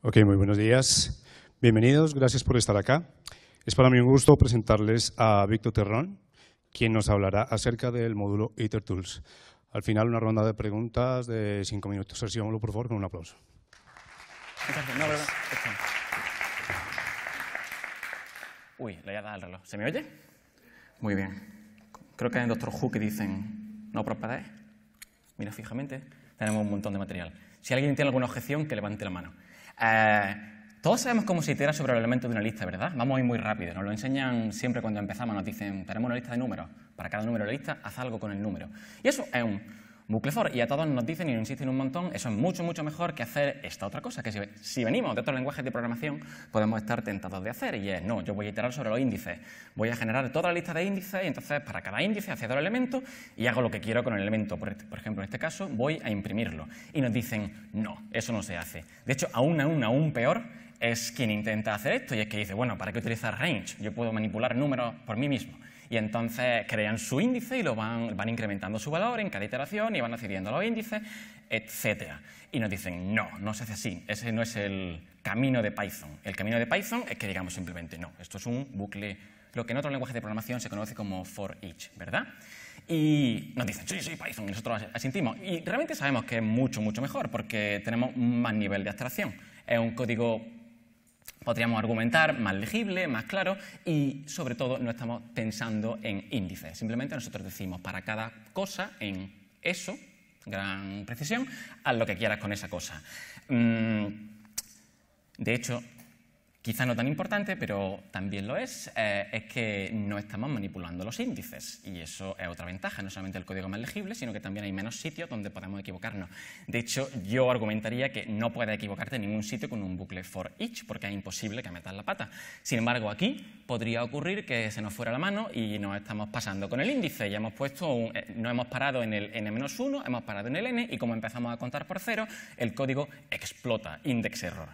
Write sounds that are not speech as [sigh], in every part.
Ok, muy buenos días. Bienvenidos, gracias por estar acá. Es para mí un gusto presentarles a Víctor Terrón, quien nos hablará acerca del módulo Tools. Al final, una ronda de preguntas de cinco minutos. Recibámoslo, por favor, con un aplauso. Uy, le he dado al reloj. ¿Se me oye? Muy bien. Creo que hay en Doctor Who que dicen, no prosperáis. Mira fijamente, tenemos un montón de material. Si alguien tiene alguna objeción, que levante la mano. Eh, todos sabemos cómo se itera sobre el elemento de una lista, ¿verdad? Vamos a ir muy rápido. Nos lo enseñan siempre cuando empezamos. Nos dicen, tenemos una lista de números. Para cada número de la lista, haz algo con el número. Y eso es un bucle for. Y a todos nos dicen y nos insisten un montón, eso es mucho, mucho mejor que hacer esta otra cosa, que si, venimos de otros lenguajes de programación podemos estar tentados de hacer, y es, no, yo voy a iterar sobre los índices, voy a generar toda la lista de índices, y entonces para cada índice hacia el elemento y hago lo que quiero con el elemento. Por, ejemplo, en este caso, voy a imprimirlo. Y nos dicen, no, eso no se hace. De hecho, aún, aún, aún peor, es quien intenta hacer esto y es que dice, bueno, ¿para qué utilizar range? Yo puedo manipular números por mí mismo y entonces crean su índice y lo van, van incrementando su valor en cada iteración y van accediendo a los índices, etc. Y nos dicen, no, no se hace así, ese no es el camino de Python. El camino de Python es que digamos simplemente, no, esto es un bucle, lo que en otros lenguajes de programación se conoce como for each, ¿verdad? Y nos dicen, sí, soy Python, y nosotros asintimos. Y realmente sabemos que es mucho, mucho mejor porque tenemos más nivel de abstracción. Es un código podríamos argumentar, más legible, más claro y sobre todo no estamos pensando en índices. Simplemente nosotros decimos para cada cosa en eso, gran precisión, haz lo que quieras con esa cosa. Mm, de hecho, quizá no tan importante, pero también lo es, eh, es que no estamos manipulando los índices. Y eso es otra ventaja, no solamente el código más legible, sino que también hay menos sitios donde podemos equivocarnos. De hecho, yo argumentaría que no puedes equivocarte en ningún sitio con un bucle for each, porque es imposible que metas la pata. Sin embargo, aquí podría ocurrir que se nos fuera la mano y nos estamos pasando con el índice. Ya hemos puesto, eh, no hemos parado en el n-1, hemos parado en el n, y como empezamos a contar por cero, el código explota, index error.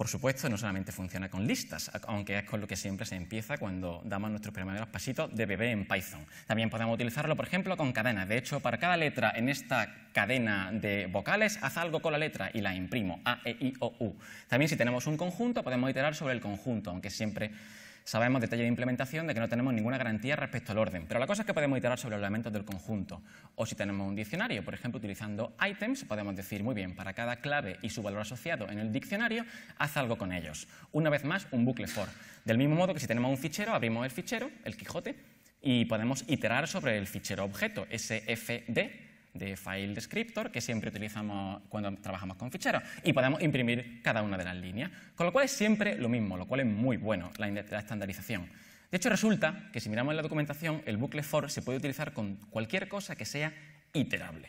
Por supuesto, no solamente funciona con listas, aunque es con lo que siempre se empieza cuando damos nuestros primeros pasitos de bebé en Python. También podemos utilizarlo, por ejemplo, con cadenas. De hecho, para cada letra en esta cadena de vocales, haz algo con la letra y la imprimo, A, E, I, O, U. También si tenemos un conjunto, podemos iterar sobre el conjunto, aunque siempre Sabemos detalle de implementación de que no tenemos ninguna garantía respecto al orden, pero la cosa es que podemos iterar sobre los elementos del conjunto. O si tenemos un diccionario, por ejemplo, utilizando items, podemos decir, muy bien, para cada clave y su valor asociado en el diccionario, haz algo con ellos. Una vez más, un bucle for. Del mismo modo que si tenemos un fichero, abrimos el fichero, el Quijote, y podemos iterar sobre el fichero objeto, sfd de file descriptor que siempre utilizamos cuando trabajamos con ficheros y podemos imprimir cada una de las líneas, con lo cual es siempre lo mismo, lo cual es muy bueno, la, estandarización. De hecho, resulta que si miramos en la documentación, el bucle for se puede utilizar con cualquier cosa que sea iterable,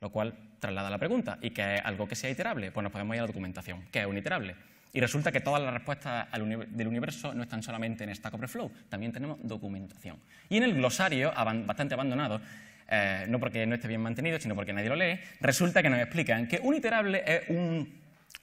lo cual traslada la pregunta, ¿y qué es algo que sea iterable? Pues nos podemos ir a la documentación, que es un iterable? Y resulta que todas las respuestas del universo no están solamente en Stack Overflow, también tenemos documentación. Y en el glosario, bastante abandonado, eh, no porque no esté bien mantenido, sino porque nadie lo lee, resulta que nos explican que un iterable es un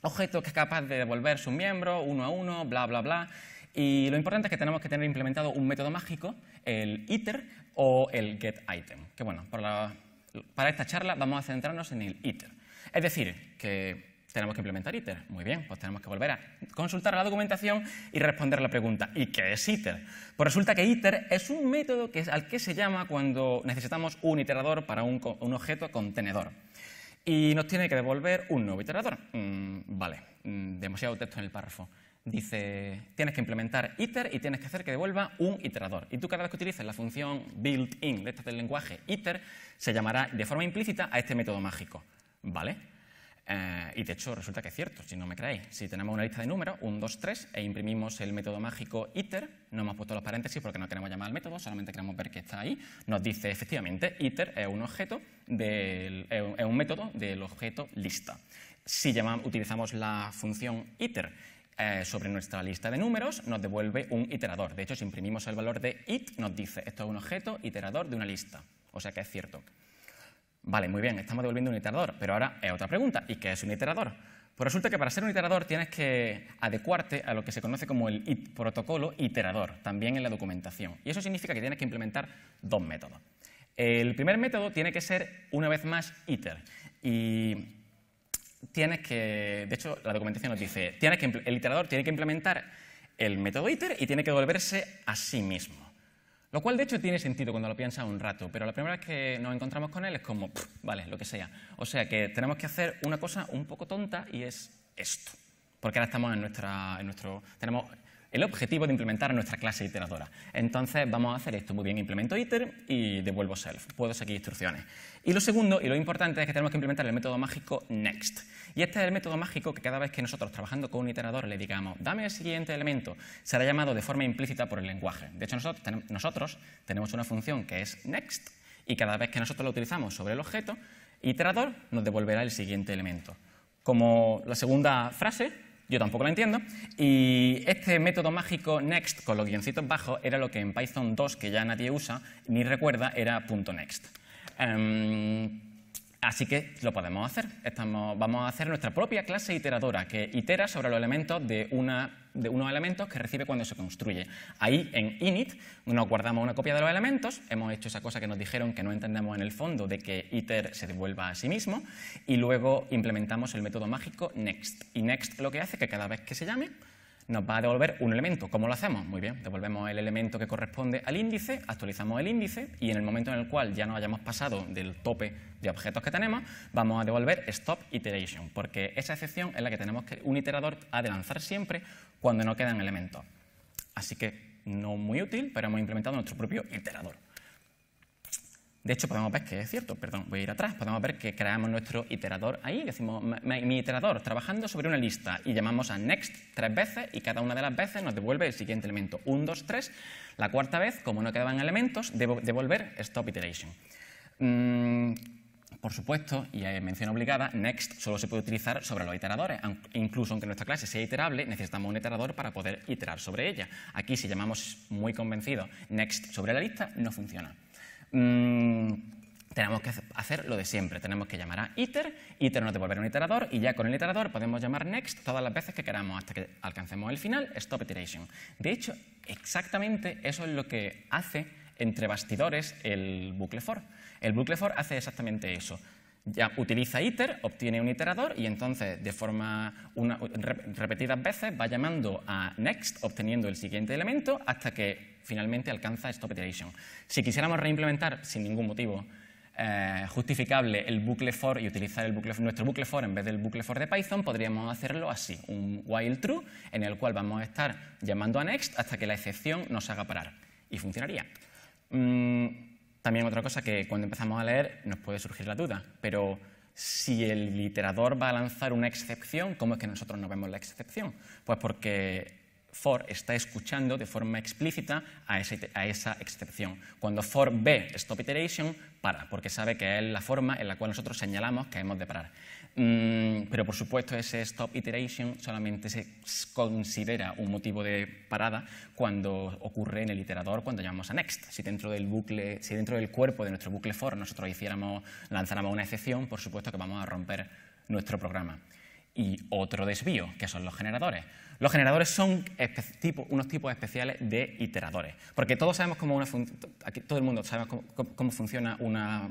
objeto que es capaz de devolver sus miembros uno a uno, bla, bla, bla. Y lo importante es que tenemos que tener implementado un método mágico, el iter o el getItem. Que bueno, para esta charla vamos a centrarnos en el iter. Es decir, que tenemos que implementar ITER. Muy bien, pues tenemos que volver a consultar la documentación y responder la pregunta, ¿y qué es ITER? Pues resulta que ITER es un método que al que se llama cuando necesitamos un iterador para un, objeto contenedor. Y nos tiene que devolver un nuevo iterador. Mm, vale, mm, demasiado texto en el párrafo dice, tienes que implementar iter y tienes que hacer que devuelva un iterador. Y tú cada vez que utilices la función built-in de este lenguaje iter, se llamará de forma implícita a este método mágico. ¿Vale? Eh, y de hecho resulta que es cierto, si no me creéis. Si tenemos una lista de números, 1, 2, 3, e imprimimos el método mágico ITER, no hemos puesto los paréntesis porque no queremos llamar al método, solamente queremos ver que está ahí, nos dice efectivamente ITER es un objeto es un método del objeto lista. Si utilizamos la función ITER eh, sobre nuestra lista de números nos devuelve un iterador. De hecho, si imprimimos el valor de it, nos dice esto es un objeto iterador de una lista. O sea que es cierto. Vale, muy bien, estamos devolviendo un iterador, pero ahora es otra pregunta, ¿y qué es un iterador? Pues resulta que para ser un iterador tienes que adecuarte a lo que se conoce como el protocolo iterador, también en la documentación. Y eso significa que tienes que implementar dos métodos. El primer método tiene que ser, una vez más, iter. Y tienes que, de hecho, la documentación nos dice, que, el iterador tiene que implementar el método iter y tiene que devolverse a sí mismo. Lo cual, de hecho, tiene sentido cuando lo piensas un rato, pero la primera vez que nos encontramos con él es como, vale, lo que sea. O sea que tenemos que hacer una cosa un poco tonta y es esto. Porque ahora estamos en, nuestra, Tenemos el objetivo de implementar nuestra clase iteradora. Entonces, vamos a hacer esto. Muy bien, implemento iter y devuelvo self. Puedo seguir instrucciones. Y lo segundo, y lo importante, es que tenemos que implementar el método mágico next. Y este es el método mágico que cada vez que nosotros trabajando con un iterador le digamos, dame el siguiente elemento, será llamado de forma implícita por el lenguaje. De hecho, nosotros tenemos una función que es next y cada vez que nosotros la utilizamos sobre el objeto, iterador nos devolverá el siguiente elemento. Como la segunda frase, yo tampoco la entiendo, y este método mágico next con los guioncitos bajos era lo que en Python 2, que ya nadie usa ni recuerda, era .next. Em, así que lo podemos hacer. vamos a hacer nuestra propia clase iteradora que itera sobre los elementos de, de unos elementos que recibe cuando se construye. Ahí en init nos guardamos una copia de los elementos, hemos hecho esa cosa que nos dijeron que no entendemos en el fondo de que iter se devuelva a sí mismo y luego implementamos el método mágico next. Y next lo que hace es que cada vez que se llame nos va a devolver un elemento. ¿Cómo lo hacemos? Muy bien, devolvemos el elemento que corresponde al índice, actualizamos el índice y en el momento en el cual ya nos hayamos pasado del tope de objetos que tenemos, vamos a devolver stop iteration, porque esa excepción es la que tenemos que un iterador ha de lanzar siempre cuando no quedan elementos. Así que no muy útil, pero hemos implementado nuestro propio iterador. De hecho, podemos ver que es cierto, perdón, voy a ir atrás, podemos ver que creamos nuestro iterador ahí, decimos mi iterador trabajando sobre una lista y llamamos a next tres veces y cada una de las veces nos devuelve el siguiente elemento, 1, 2, 3. La cuarta vez, como no quedaban elementos, debo devolver stop iteration. Mm, por supuesto, y hay mención obligada, next solo se puede utilizar sobre los iteradores. Incluso aunque nuestra clase sea iterable, necesitamos un iterador para poder iterar sobre ella. Aquí, si llamamos muy convencido next sobre la lista, no funciona. Mm, tenemos que hacer lo de siempre. Tenemos que llamar a iter, iter nos devolverá un iterador y ya con el iterador podemos llamar next todas las veces que queramos hasta que alcancemos el final, stop iteration. De hecho, exactamente eso es lo que hace entre bastidores el bucle for. El bucle for hace exactamente eso. Ya utiliza iter, obtiene un iterador y entonces de forma repetidas veces va llamando a next obteniendo el siguiente elemento hasta que finalmente alcanza Stop Iteration. Si quisiéramos reimplementar sin ningún motivo eh, justificable el bucle for y utilizar nuestro bucle for en vez del bucle for de Python, podríamos hacerlo así, un while true en el cual vamos a estar llamando a next hasta que la excepción nos haga parar y funcionaría. Mm, también otra cosa que cuando empezamos a leer nos puede surgir la duda, pero si el iterador va a lanzar una excepción, ¿cómo es que nosotros no vemos la excepción? Pues porque for está escuchando de forma explícita a, esa excepción. Cuando for ve stop iteration, para, porque sabe que es la forma en la cual nosotros señalamos que hemos de parar. Mm, pero por supuesto ese stop iteration solamente se considera un motivo de parada cuando ocurre en el iterador cuando llamamos a next. Si dentro del bucle, si dentro del cuerpo de nuestro bucle for nosotros hiciéramos, lanzáramos una excepción, por supuesto que vamos a romper nuestro programa. Y otro desvío, que son los generadores. Los generadores son unos tipos especiales de iteradores, porque todos sabemos cómo una aquí todo el mundo sabe cómo, funciona una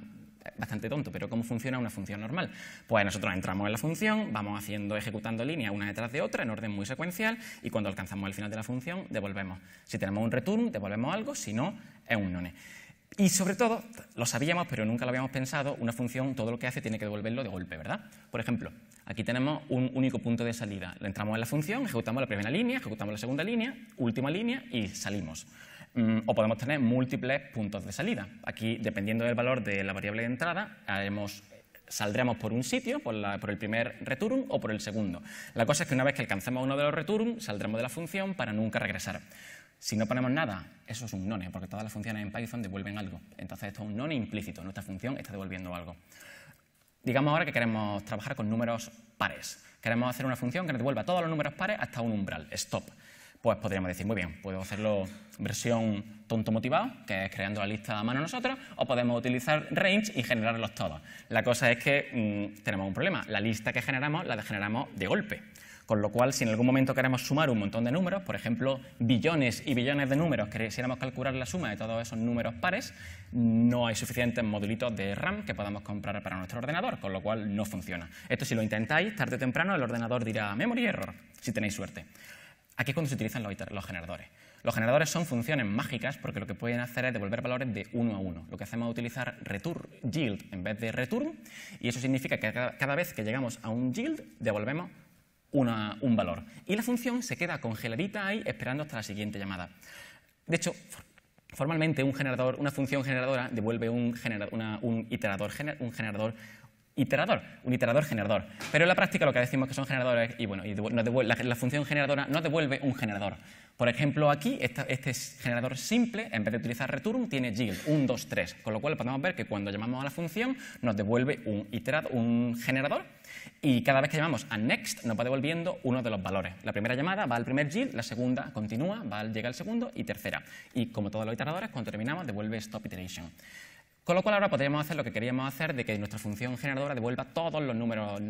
bastante tonto, pero cómo funciona una función normal. Pues nosotros entramos en la función, vamos haciendo, ejecutando líneas una detrás de otra en orden muy secuencial y cuando alcanzamos el final de la función devolvemos. Si tenemos un return, devolvemos algo, si no, es un none. Y sobre todo, lo sabíamos, pero nunca lo habíamos pensado, una función, todo lo que hace tiene que devolverlo de golpe, ¿verdad? Por ejemplo, aquí tenemos un único punto de salida. Entramos en la función, ejecutamos la primera línea, ejecutamos la segunda línea, última línea y salimos. Mm, o podemos tener múltiples puntos de salida. Aquí, dependiendo del valor de la variable de entrada, saldremos por un sitio, por, por, el primer return o por el segundo. La cosa es que una vez que alcancemos uno de los return, saldremos de la función para nunca regresar. Si no ponemos nada, eso es un none, porque todas las funciones en Python devuelven algo. Entonces esto es un none implícito, nuestra función está devolviendo algo. Digamos ahora que queremos trabajar con números pares. Queremos hacer una función que nos devuelva todos los números pares hasta un umbral, stop. Pues podríamos decir, muy bien, puedo hacerlo versión tonto motivado, que es creando la lista a mano nosotros, o podemos utilizar range y generarlos todos. La cosa es que mm, tenemos un problema. La lista que generamos la degeneramos de golpe. Con lo cual, si en algún momento queremos sumar un montón de números, por ejemplo, billones y billones de números, quisiéramos calcular la suma de todos esos números pares, no hay suficientes modulitos de RAM que podamos comprar para nuestro ordenador, con lo cual no funciona. Esto si lo intentáis, tarde o temprano el ordenador dirá memory error, si tenéis suerte. Aquí es cuando se utilizan los, generadores. Los generadores son funciones mágicas porque lo que pueden hacer es devolver valores de uno a uno. Lo que hacemos es utilizar return yield en vez de return y eso significa que cada vez que llegamos a un yield devolvemos un valor. Y la función se queda congeladita ahí esperando hasta la siguiente llamada. De hecho, formalmente un generador, una función generadora devuelve un, iterador, generador iterador, un iterador generador. Pero en la práctica lo que decimos que son generadores y bueno, y la, función generadora no devuelve un generador, por ejemplo, aquí este generador simple, en vez de utilizar return, tiene yield 1, 2, 3, con lo cual podemos ver que cuando llamamos a la función nos devuelve un, generador y cada vez que llamamos a next nos va devolviendo uno de los valores. La primera llamada va al primer yield, la segunda continúa, va, llega al segundo y tercera. Y como todos los iteradores, cuando terminamos devuelve stop iteration. Con lo cual ahora podríamos hacer lo que queríamos hacer de que nuestra función generadora devuelva todos los números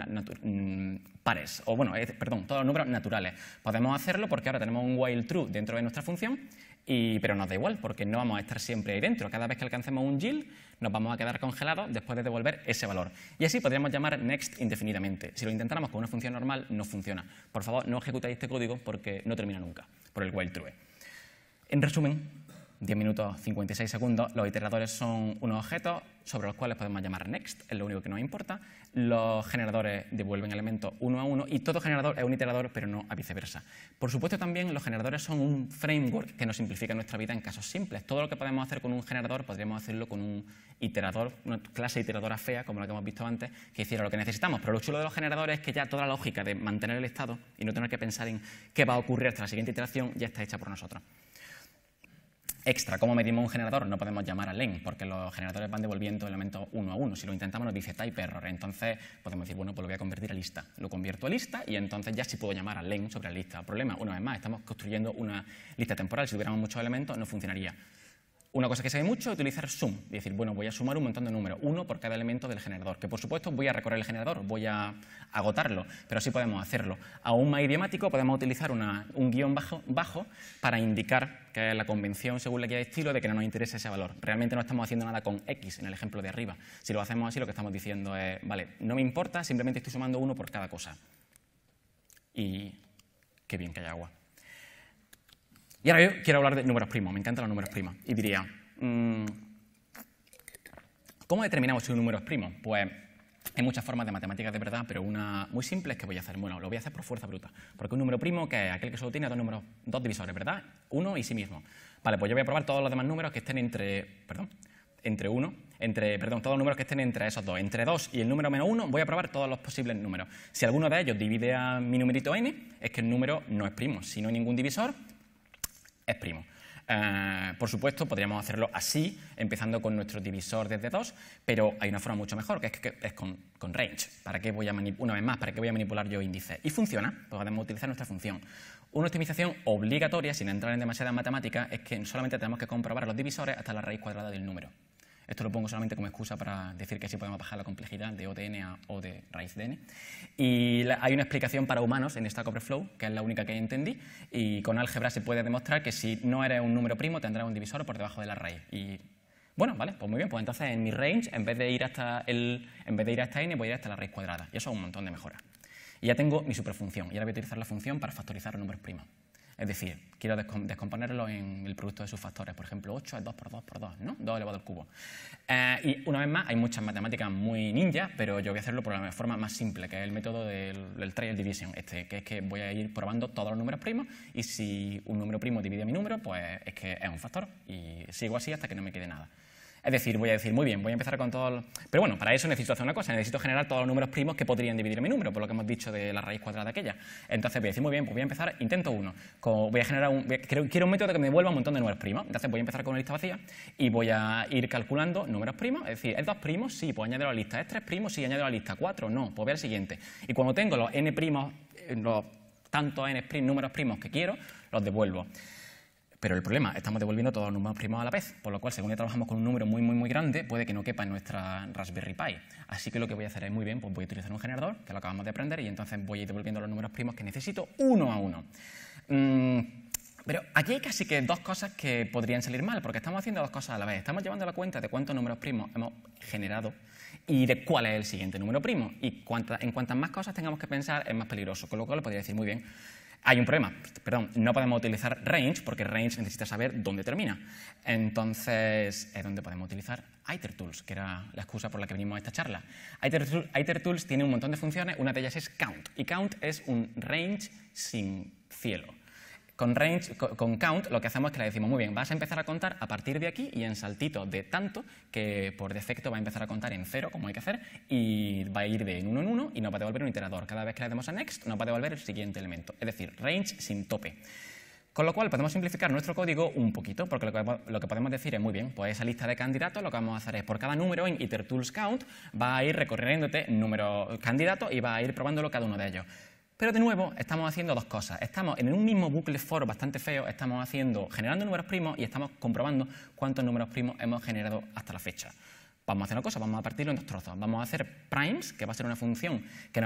mm, pares, o bueno, perdón, todos los números naturales. Podemos hacerlo porque ahora tenemos un while true dentro de nuestra función, y, pero nos da igual porque no vamos a estar siempre ahí dentro. Cada vez que alcancemos un yield nos vamos a quedar congelados después de devolver ese valor. Y así podríamos llamar next indefinidamente. Si lo intentáramos con una función normal no funciona. Por favor, no ejecutáis este código porque no termina nunca por el while true. En resumen, 10 minutos 56 segundos. Los iteradores son unos objetos sobre los cuales podemos llamar next, es lo único que nos importa. Los generadores devuelven elementos uno a uno y todo generador es un iterador, pero no a viceversa. Por supuesto, también los generadores son un framework que nos simplifica nuestra vida en casos simples. Todo lo que podemos hacer con un generador podríamos hacerlo con un iterador, una clase iteradora fea, como la que hemos visto antes, que hiciera lo que necesitamos. Pero lo chulo de los generadores es que ya toda la lógica de mantener el estado y no tener que pensar en qué va a ocurrir hasta la siguiente iteración ya está hecha por nosotros. Extra, ¿cómo medimos un generador? No podemos llamar a len, porque los generadores van devolviendo elementos uno a uno. Si lo intentamos nos dice type error. Entonces podemos decir, bueno, pues lo voy a convertir a lista. Lo convierto a lista y entonces ya sí puedo llamar a len sobre la lista. Problema, una vez más, estamos construyendo una lista temporal. Si tuviéramos muchos elementos no funcionaría. Una cosa que se ve mucho es utilizar sum, es decir, bueno, voy a sumar un montón de números, uno por cada elemento del generador, que por supuesto voy a recorrer el generador, voy a agotarlo, pero sí podemos hacerlo. Aún más idiomático, podemos utilizar un guión bajo, para indicar que es la convención según la guía de estilo de que no nos interesa ese valor. Realmente no estamos haciendo nada con x en el ejemplo de arriba. Si lo hacemos así, lo que estamos diciendo es, vale, no me importa, simplemente estoy sumando uno por cada cosa. Y qué bien que haya agua. Y ahora yo quiero hablar de números primos, me encantan los números primos. Y diría, mm, ¿cómo determinamos si un número es primo? Pues hay muchas formas de matemáticas de verdad, pero una muy simple es que voy a hacer, bueno, lo voy a hacer por fuerza bruta, porque un número primo que es aquel que solo tiene dos, números, dos divisores, ¿verdad? Uno y sí mismo. Vale, pues yo voy a probar todos los demás números que estén entre, perdón, entre uno, entre, perdón, todos los números que estén entre esos dos, entre dos y el número menos uno, voy a probar todos los posibles números. Si alguno de ellos divide a mi numerito n, es que el número no es primo. Si no hay ningún divisor, es primo. Eh, por supuesto, podríamos hacerlo así, empezando con nuestro divisor desde 2, pero hay una forma mucho mejor, que es, con, range. ¿Para una vez más, ¿para qué voy a manipular yo índices? Y funciona, podemos utilizar nuestra función. Una optimización obligatoria, sin entrar en demasiada matemática, es que solamente tenemos que comprobar los divisores hasta la raíz cuadrada del número. Esto lo pongo solamente como excusa para decir que sí podemos bajar la complejidad de ODN a O de raíz de N. Y hay una explicación para humanos en esta Overflow, que es la única que entendí, y con álgebra se puede demostrar que si no eres un número primo tendrás un divisor por debajo de la raíz. Y bueno, vale, pues muy bien, pues entonces en mi range, en vez de ir hasta, el, en vez de ir hasta n, voy a ir hasta la raíz cuadrada. Y eso es un montón de mejora. Y ya tengo mi superfunción, y ahora voy a utilizar la función para factorizar los números primos. Es decir, quiero descomponerlo en el producto de sus factores. Por ejemplo, 8 es 2 por 2 por 2, ¿no? 2 elevado al cubo. Eh, y una vez más, hay muchas matemáticas muy ninjas, pero yo voy a hacerlo por la forma más simple, que es el método del, del, trial division, este, que es que voy a ir probando todos los números primos y si un número primo divide a mi número, pues es que es un factor y sigo así hasta que no me quede nada. Es decir, voy a decir, muy bien, voy a empezar con todos Pero bueno, para eso necesito hacer una cosa, necesito generar todos los números primos que podrían dividir mi número, por lo que hemos dicho de la raíz cuadrada de aquella. Entonces voy a decir, muy bien, pues voy a empezar, intento uno. voy a generar un... quiero, un método que me devuelva un montón de números primos. Entonces voy a empezar con una lista vacía y voy a ir calculando números primos. Es decir, ¿es dos primos? Sí, pues añado a la lista. ¿Es tres primos? Sí, añado a la lista. ¿Cuatro? No, pues voy al siguiente. Y cuando tengo los n primos, eh, los tantos n primos, números primos que quiero, los devuelvo. Pero el problema, estamos devolviendo todos los números primos a la vez, por lo cual, según trabajamos con un número muy, muy, muy grande, puede que no quepa en nuestra Raspberry Pi. Así que lo que voy a hacer es muy bien, pues voy a utilizar un generador, que lo acabamos de aprender, y entonces voy a ir devolviendo los números primos que necesito uno a uno. Mm, pero aquí hay casi que dos cosas que podrían salir mal, porque estamos haciendo dos cosas a la vez. Estamos llevando la cuenta de cuántos números primos hemos generado y de cuál es el siguiente número primo. Y en cuantas más cosas tengamos que pensar, es más peligroso. Con lo cual, podría decir, muy bien, hay un problema, perdón, no podemos utilizar range porque range necesita saber dónde termina. Entonces, es donde podemos utilizar ITerTools, que era la excusa por la que venimos a esta charla. ITerTools, ITerTools tiene un montón de funciones, una de ellas es count, y count es un range sin cielo. Con, range, con, count lo que hacemos es que le decimos, muy bien, vas a empezar a contar a partir de aquí y en saltitos de tanto, que por defecto va a empezar a contar en cero, como hay que hacer, y va a ir de uno en uno y nos va a devolver un iterador. Cada vez que le demos a next, nos va a devolver el siguiente elemento, es decir, range sin tope. Con lo cual podemos simplificar nuestro código un poquito, porque lo que, podemos decir es, muy bien, pues esa lista de candidatos lo que vamos a hacer es por cada número en count va a ir recorriéndote número candidato y va a ir probándolo cada uno de ellos. Pero de nuevo, estamos haciendo dos cosas. Estamos en un mismo bucle for bastante feo, estamos haciendo, generando números primos y estamos comprobando cuántos números primos hemos generado hasta la fecha. Vamos a hacer una cosa, vamos a partirlo en dos trozos. Vamos a hacer primes, que va a ser una función que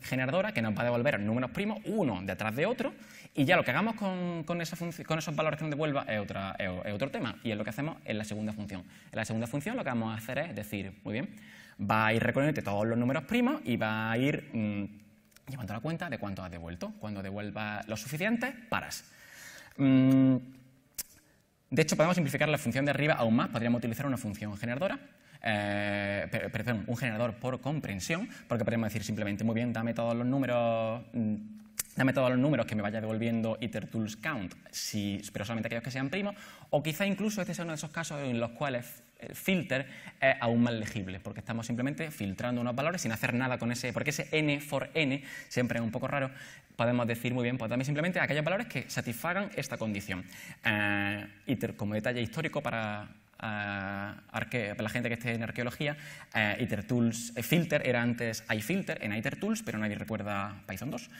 generadora que nos va a devolver números primos uno detrás de otro, y ya lo que hagamos con, esos valores que nos devuelva es, otro tema, y es lo que hacemos en la segunda función. En la segunda función lo que vamos a hacer es decir, muy bien, va a ir recorriendo todos los números primos y va a ir... Mm, llevando la cuenta de cuánto has devuelto. Cuando devuelva lo suficiente, paras. Mm, de hecho, podemos simplificar la función de arriba aún más. Podríamos utilizar una función generadora, eh, perdón, un generador por comprensión, porque podríamos decir simplemente, muy bien, dame todos los números mm, dame todos los números que me vaya devolviendo iterToolsCount. si, pero solamente aquellos que sean primos, o quizá incluso este sea uno de esos casos en los cuales filter es aún más legible, porque estamos simplemente filtrando unos valores sin hacer nada con ese, porque ese n for n siempre es un poco raro, podemos decir muy bien, pues también simplemente aquellos valores que satisfagan esta condición. Eh, y como detalle histórico eh, para, la gente que esté en arqueología, eh, iter tools Filter era antes iFilter en iter tools, pero nadie recuerda Python 2.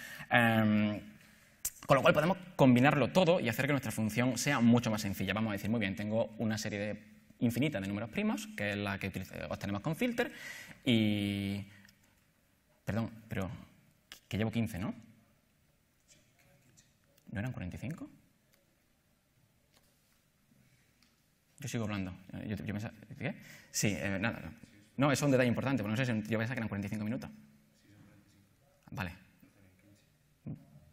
con lo cual podemos combinarlo todo y hacer que nuestra función sea mucho más sencilla. Vamos a decir, muy bien, tengo una serie de infinita de números primos, que es la que obtenemos con filter, y... Perdón, pero que llevo 15, ¿no? ¿No eran 45? Yo sigo hablando. Eh, ¿Qué? Sí, eh, nada. No, es un detalle importante, porque no sé si yo pensaba que eran 45 minutos. Vale.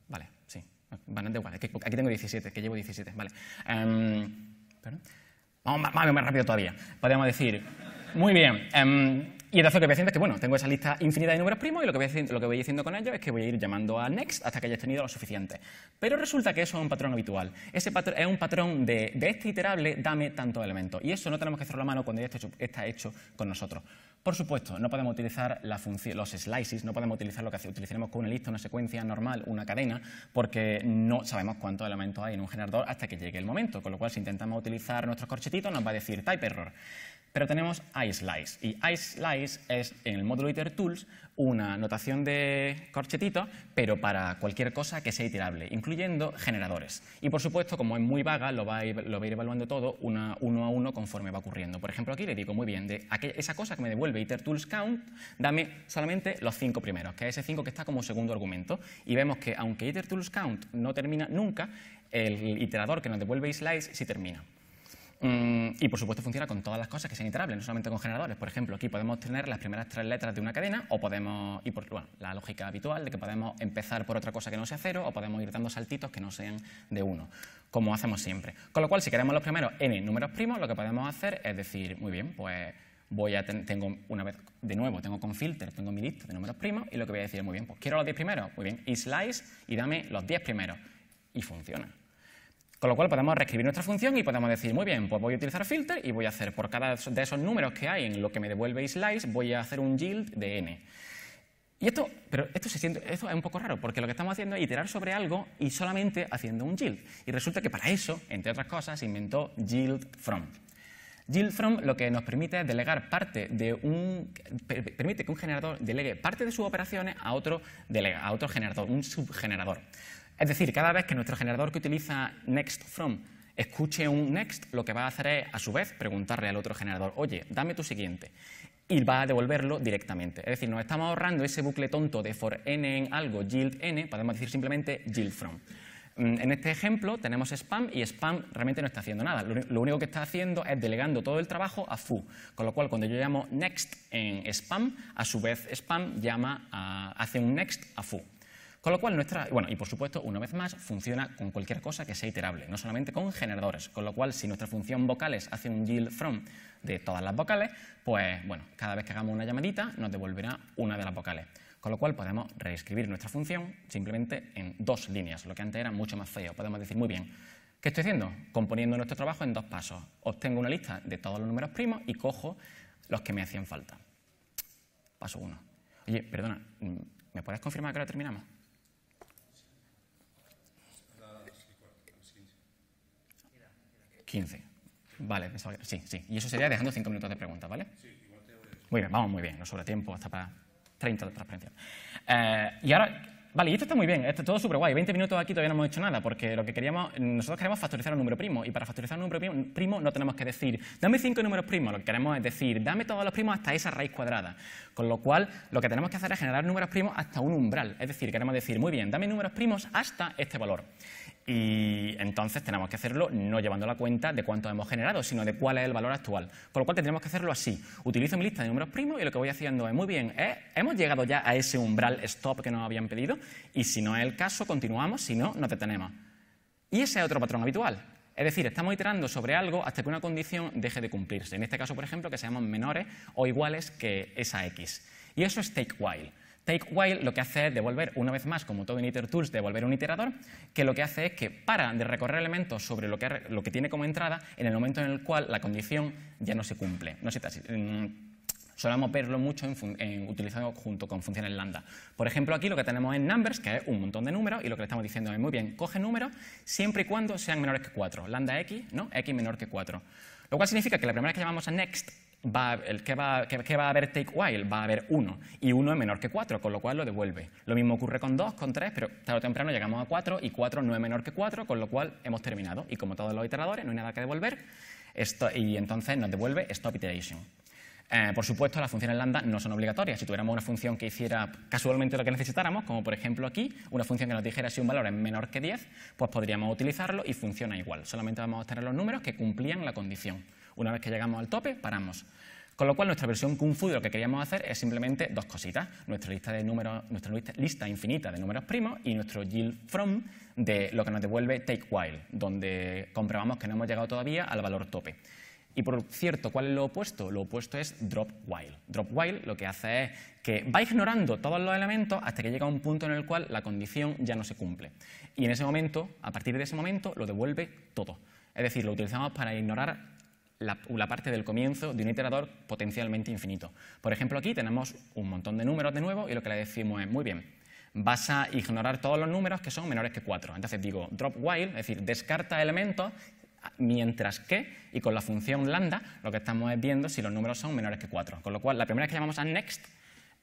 Vale, sí. Bueno, da igual, aquí tengo 17, que llevo 17, vale. Em, ¿Perdón? Vamos más, más rápido todavía. Podríamos decir, muy bien, em, y entonces lo que voy haciendo es que, bueno, tengo esa lista infinita de números primos y lo que voy haciendo, con ellos es que voy a ir llamando a next hasta que hayas tenido lo suficiente. Pero resulta que eso es un patrón habitual. Ese es un patrón de, este iterable, dame tantos elementos. Y eso no tenemos que hacerlo la mano cuando ya está hecho, con nosotros. Por supuesto, no podemos utilizar los slices, no podemos utilizar lo que utilizaremos con una lista, una secuencia normal, una cadena, porque no sabemos cuántos elementos hay en un generador hasta que llegue el momento. Con lo cual, si intentamos utilizar nuestros corchetitos, nos va a decir type error. Pero tenemos iSlice, y iSlice es en el módulo IterTools una notación de corchetito, pero para cualquier cosa que sea iterable, incluyendo generadores. Y por supuesto, como es muy vaga, lo va a ir, evaluando todo uno a uno conforme va ocurriendo. Por ejemplo, aquí le digo, muy bien, de esa cosa que me devuelve IterTools count, dame solamente los cinco primeros, que es ese cinco que está como segundo argumento. Y vemos que aunque IterTools count no termina nunca, el iterador que nos devuelve iSlice sí termina. Mm, y por supuesto funciona con todas las cosas que sean iterables, no solamente con generadores. Por ejemplo, aquí podemos tener las primeras tres letras de una cadena o podemos, y por la lógica habitual de que podemos empezar por otra cosa que no sea cero o podemos ir dando saltitos que no sean de uno, como hacemos siempre. Con lo cual, si queremos los primeros n números primos, lo que podemos hacer es decir, muy bien, pues voy a tengo una vez, de nuevo, tengo con filter, tengo mi lista de números primos y lo que voy a decir es, muy bien, pues quiero los 10 primeros, muy bien, y slice y dame los 10 primeros. Y funciona. Con lo cual podemos reescribir nuestra función y podemos decir, muy bien, pues voy a utilizar filter y voy a hacer por cada de esos números que hay en lo que me devuelve slice, voy a hacer un yield de n. Y esto, pero esto, se siente, esto es un poco raro, porque lo que estamos haciendo es iterar sobre algo y solamente haciendo un yield. Y resulta que para eso, entre otras cosas, se inventó yield from. Yield from lo que nos permite es delegar parte de un permite que un generador delegue parte de sus operaciones a otro, delega, a otro generador, un subgenerador. Es decir, cada vez que nuestro generador que utiliza next from escuche un next, lo que va a hacer es, a su vez, preguntarle al otro generador, oye, dame tu siguiente, y va a devolverlo directamente. Es decir, nos estamos ahorrando ese bucle tonto de for n en algo, yield n, podemos decir simplemente yield from. Mm, en este ejemplo tenemos spam y spam realmente no está haciendo nada. Lo único que está haciendo es delegando todo el trabajo a foo, con lo cual cuando yo llamo next en spam, a su vez spam llama a, hace un next a foo. Con lo cual nuestra, bueno, y por supuesto, una vez más, funciona con cualquier cosa que sea iterable, no solamente con generadores, con lo cual si nuestra función vocales hace un yield from de todas las vocales, pues bueno, cada vez que hagamos una llamadita nos devolverá una de las vocales. Con lo cual podemos reescribir nuestra función simplemente en dos líneas, lo que antes era mucho más feo. Podemos decir, muy bien, ¿qué estoy haciendo? Componiendo nuestro trabajo en dos pasos. Obtengo una lista de todos los números primos y cojo los que me hacían falta. Paso uno. Oye, perdona, ¿me puedes confirmar que lo terminamos? 15. Vale, sí, sí. Y eso sería dejando 5 minutos de preguntas, ¿vale? Sí, igual te Muy bien, vamos muy bien. No sobra tiempo, hasta para 30 de transparencia. Eh, y ahora, vale, y esto está muy bien, esto todo súper guay. 20 minutos aquí todavía no hemos hecho nada, porque lo que queríamos, nosotros queremos factorizar un número primo, y para factorizar un número primo, no tenemos que decir, dame 5 números primos, lo que queremos es decir, dame todos los primos hasta esa raíz cuadrada. Con lo cual, lo que tenemos que hacer es generar números primos hasta un umbral. Es decir, queremos decir, muy bien, dame números primos hasta este valor y entonces tenemos que hacerlo no llevando la cuenta de cuánto hemos generado, sino de cuál es el valor actual. Por lo cual tendríamos que hacerlo así. Utilizo mi lista de números primos y lo que voy haciendo es, muy bien, eh, hemos llegado ya a ese umbral stop que nos habían pedido y si no es el caso, continuamos, si no, te detenemos. Y ese es otro patrón habitual. Es decir, estamos iterando sobre algo hasta que una condición deje de cumplirse. En este caso, por ejemplo, que seamos menores o iguales que esa x. Y eso es take while. Takewhile lo que hace es devolver, una vez más, como todo en IterTools, devolver un iterador, que lo que hace es que para de recorrer elementos sobre lo que, tiene como entrada en el momento en el cual la condición ya no se cumple. No se mm, solemos verlo mucho en, junto con funciones lambda. Por ejemplo, aquí lo que tenemos es numbers, que es un montón de números, y lo que le estamos diciendo es, muy bien, coge números siempre y cuando sean menores que 4. Lambda x, ¿no? x menor que 4. Lo cual significa que la primera vez que llamamos a next, va que va, a haber take while, va a haber 1, y 1 es menor que 4, con lo cual lo devuelve. Lo mismo ocurre con 2, con 3, pero tarde o temprano llegamos a 4, y 4 no es menor que 4, con lo cual hemos terminado. Y como todos los iteradores, no hay nada que devolver, y entonces nos devuelve stop iteration. Eh, por supuesto, las funciones lambda no son obligatorias. Si tuviéramos una función que hiciera casualmente lo que necesitáramos, como por ejemplo aquí, una función que nos dijera si un valor es menor que 10, pues podríamos utilizarlo y funciona igual. Solamente vamos a tener los números que cumplían la condición. Una vez que llegamos al tope, paramos. Con lo cual, nuestra versión Kung Fu lo que queríamos hacer es simplemente dos cositas. Nuestra lista, nuestra lista infinita de números primos y nuestro yield from de lo que nos devuelve take while, donde comprobamos que no hemos llegado todavía al valor tope. Y por cierto, ¿cuál es lo opuesto? Lo opuesto es drop while. Drop while lo que hace es que va ignorando todos los elementos hasta que llega a un punto en el cual la condición ya no se cumple. Y en ese momento, a partir de ese momento, lo devuelve todo. Es decir, lo utilizamos para ignorar la, la, parte del comienzo de un iterador potencialmente infinito. Por ejemplo, aquí tenemos un montón de números de nuevo y lo que le decimos es, muy bien, vas a ignorar todos los números que son menores que 4. Entonces digo drop while, es decir, descarta elementos mientras que, y con la función lambda, lo que estamos es viendo si los números son menores que 4. Con lo cual, la primera vez que llamamos a next,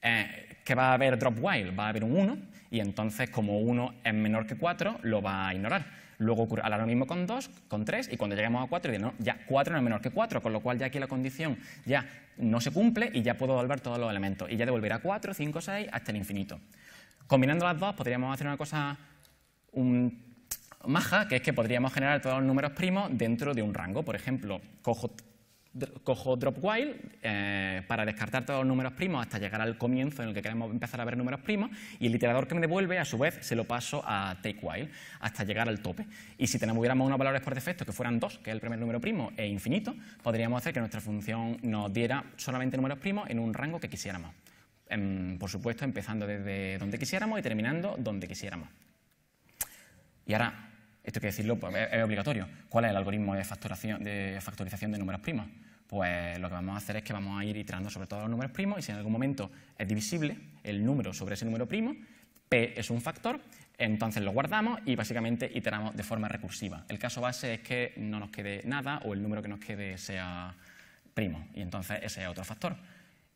eh, que va a haber drop while, va a haber un 1, y entonces como 1 es menor que 4, lo va a ignorar. Luego ocurre lo mismo con 2, con 3, y cuando lleguemos a 4, no, ya 4 no es menor que 4, con lo cual ya aquí la condición ya no se cumple y ya puedo devolver todos los elementos. Y ya devolverá 4, 5, 6, hasta el infinito. Combinando las dos, podríamos hacer una cosa un maja, que es que podríamos generar todos los números primos dentro de un rango. Por ejemplo, cojo, cojo drop while eh, para descartar todos los números primos hasta llegar al comienzo en el que queremos empezar a ver números primos y el iterador que me devuelve a su vez se lo paso a take while hasta llegar al tope. Y si tuviéramos unos valores por defecto que fueran dos, que es el primer número primo, e infinito, podríamos hacer que nuestra función nos diera solamente números primos en un rango que quisiéramos. Em, por supuesto, empezando desde donde quisiéramos y terminando donde quisiéramos. Y ahora, esto hay que decirlo, pues, es obligatorio. ¿Cuál es el algoritmo de, de factorización de números primos? Pues lo que vamos a hacer es que vamos a ir iterando sobre todos los números primos y si en algún momento es divisible el número sobre ese número primo, P es un factor, entonces lo guardamos y básicamente iteramos de forma recursiva. El caso base es que no nos quede nada o el número que nos quede sea primo y entonces ese es otro factor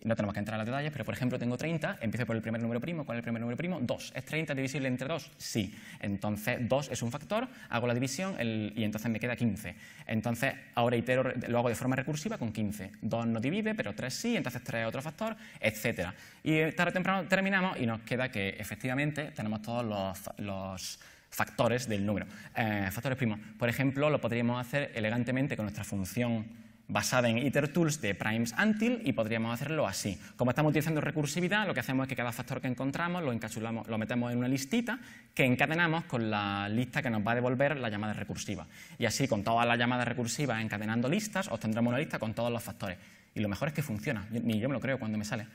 no tenemos que entrar en los detalles, pero por ejemplo tengo 30, empiezo por el primer número primo, ¿cuál es el primer número primo? 2. ¿Es 30 divisible entre 2? Sí. Entonces 2 es un factor, hago la división y entonces me queda 15. Entonces ahora itero, lo hago de forma recursiva con 15. 2 no divide, pero 3 sí, entonces 3 es otro factor, etc. Y tarde o temprano terminamos y nos queda que efectivamente tenemos todos los, factores del número, eh, factores primos. Por ejemplo, lo podríamos hacer elegantemente con nuestra función basada en tools de primes until y podríamos hacerlo así. Como estamos utilizando recursividad, lo que hacemos es que cada factor que encontramos lo encapsulamos, lo metemos en una listita que encadenamos con la lista que nos va a devolver la llamada recursiva. Y así con todas las llamadas recursivas encadenando listas obtendremos una lista con todos los factores. Y lo mejor es que funciona, ni yo me lo creo cuando me sale.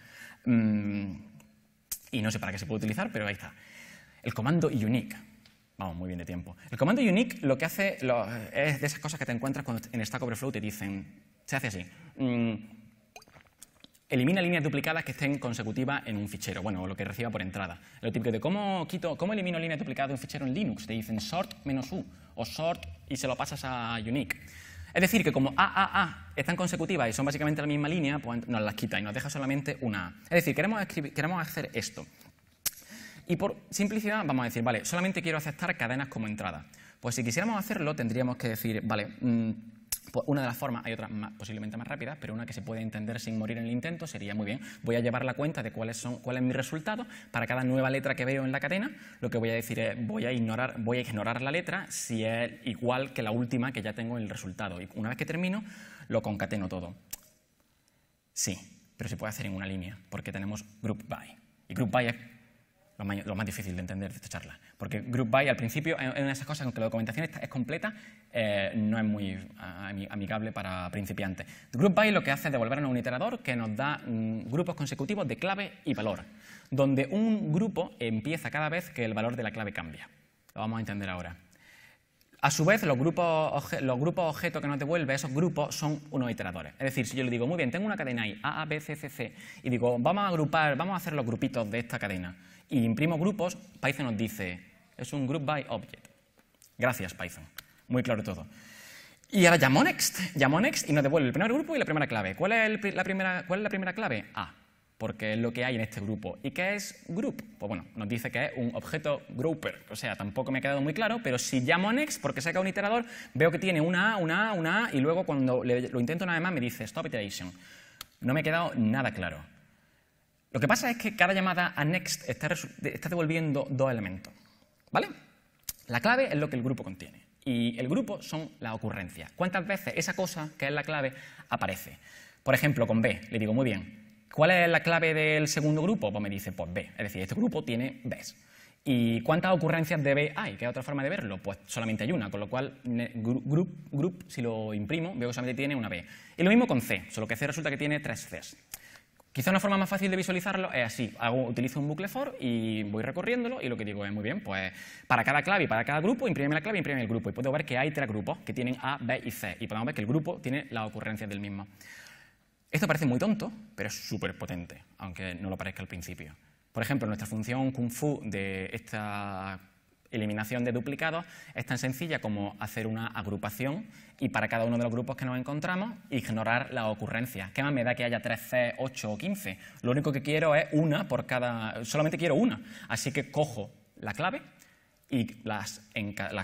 Mm, y no sé para qué se puede utilizar, pero ahí está. El comando unique vamos muy bien de tiempo. El comando unique lo que hace es de esas cosas que te encuentras cuando en Stack Overflow te dicen, se hace así. Mm, elimina líneas duplicadas que estén consecutivas en un fichero, bueno, o lo que reciba por entrada. Lo típico de cómo quito, cómo elimino líneas duplicadas de un fichero en Linux, te dicen sort menos u o sort y se lo pasas a unique. Es decir, que como a, a, a están consecutivas y son básicamente la misma línea, pues nos las quita y nos deja solamente una A. Es decir, queremos, queremos hacer esto. Y por simplicidad vamos a decir, vale, solamente quiero aceptar cadenas como entrada. Pues si quisiéramos hacerlo tendríamos que decir, vale, mm, pues una de las formas, hay otras posiblemente más rápidas, pero una que se puede entender sin morir en el intento sería muy bien. Voy a llevar la cuenta de cuáles son, cuál es mi resultado. Para cada nueva letra que veo en la cadena, lo que voy a decir es voy a ignorar, voy a ignorar la letra si es igual que la última que ya tengo en el resultado. Y una vez que termino, lo concateno todo. Sí, pero se puede hacer en una línea, porque tenemos group by. Y group by es lo más, difícil de entender de esta charla. Porque GroupBy, al principio es una de esas cosas en que la documentación es completa, eh, no es muy amigable para principiantes. Group By lo que hace es devolvernos un iterador que nos da mm, grupos consecutivos de clave y valor, donde un grupo empieza cada vez que el valor de la clave cambia. Lo vamos a entender ahora. A su vez, los grupos, los grupos objeto que nos devuelve, esos grupos son unos iteradores. Es decir, si yo le digo, muy bien, tengo una cadena ahí, A, A, B, C, C, C, y digo, vamos a agrupar, vamos a hacer los grupitos de esta cadena y imprimo grupos, Python nos dice, es un group by object. Gracias, Python. Muy claro todo. Y ahora llamo next, llamo next y nos devuelve el primer grupo y la primera clave. ¿Cuál es, la, primera, clave? A, porque es lo que hay en este grupo. ¿Y qué es group? Pues bueno, nos dice que es un objeto grouper. O sea, tampoco me ha quedado muy claro, pero si llamo next, porque saca un iterador, veo que tiene una A, una A, una A, y luego cuando lo intento nada más me dice stop iteration. No me ha quedado nada claro. Lo que pasa es que cada llamada a next está, devolviendo dos elementos. ¿Vale? La clave es lo que el grupo contiene. Y el grupo son las ocurrencias. ¿Cuántas veces esa cosa, que es la clave, aparece? Por ejemplo, con B, le digo, muy bien, ¿cuál es la clave del segundo grupo? Pues me dice, pues B. Es decir, este grupo tiene B. ¿Y cuántas ocurrencias de B hay? ¿Qué otra forma de verlo? Pues solamente hay una, con lo cual group, group, si lo imprimo, veo que solamente tiene una B. Y lo mismo con C, solo que C resulta que tiene tres Cs. Quizá una forma más fácil de visualizarlo es así. utilizo un bucle for y voy recorriéndolo y lo que digo es, muy bien, pues para cada clave y para cada grupo, imprime la clave y imprime el grupo. Y puedo ver que hay tres grupos que tienen A, B y C. Y podemos ver que el grupo tiene las ocurrencias del mismo. Esto parece muy tonto, pero es súper potente, aunque no lo parezca al principio. Por ejemplo, nuestra función kung fu de esta eliminación de duplicados es tan sencilla como hacer una agrupación y para cada uno de los grupos que nos encontramos ignorar la ocurrencia. ¿Qué más me da que haya 13, 8 o 15? Lo único que quiero es una por cada, solamente quiero una. Así que cojo la clave y las,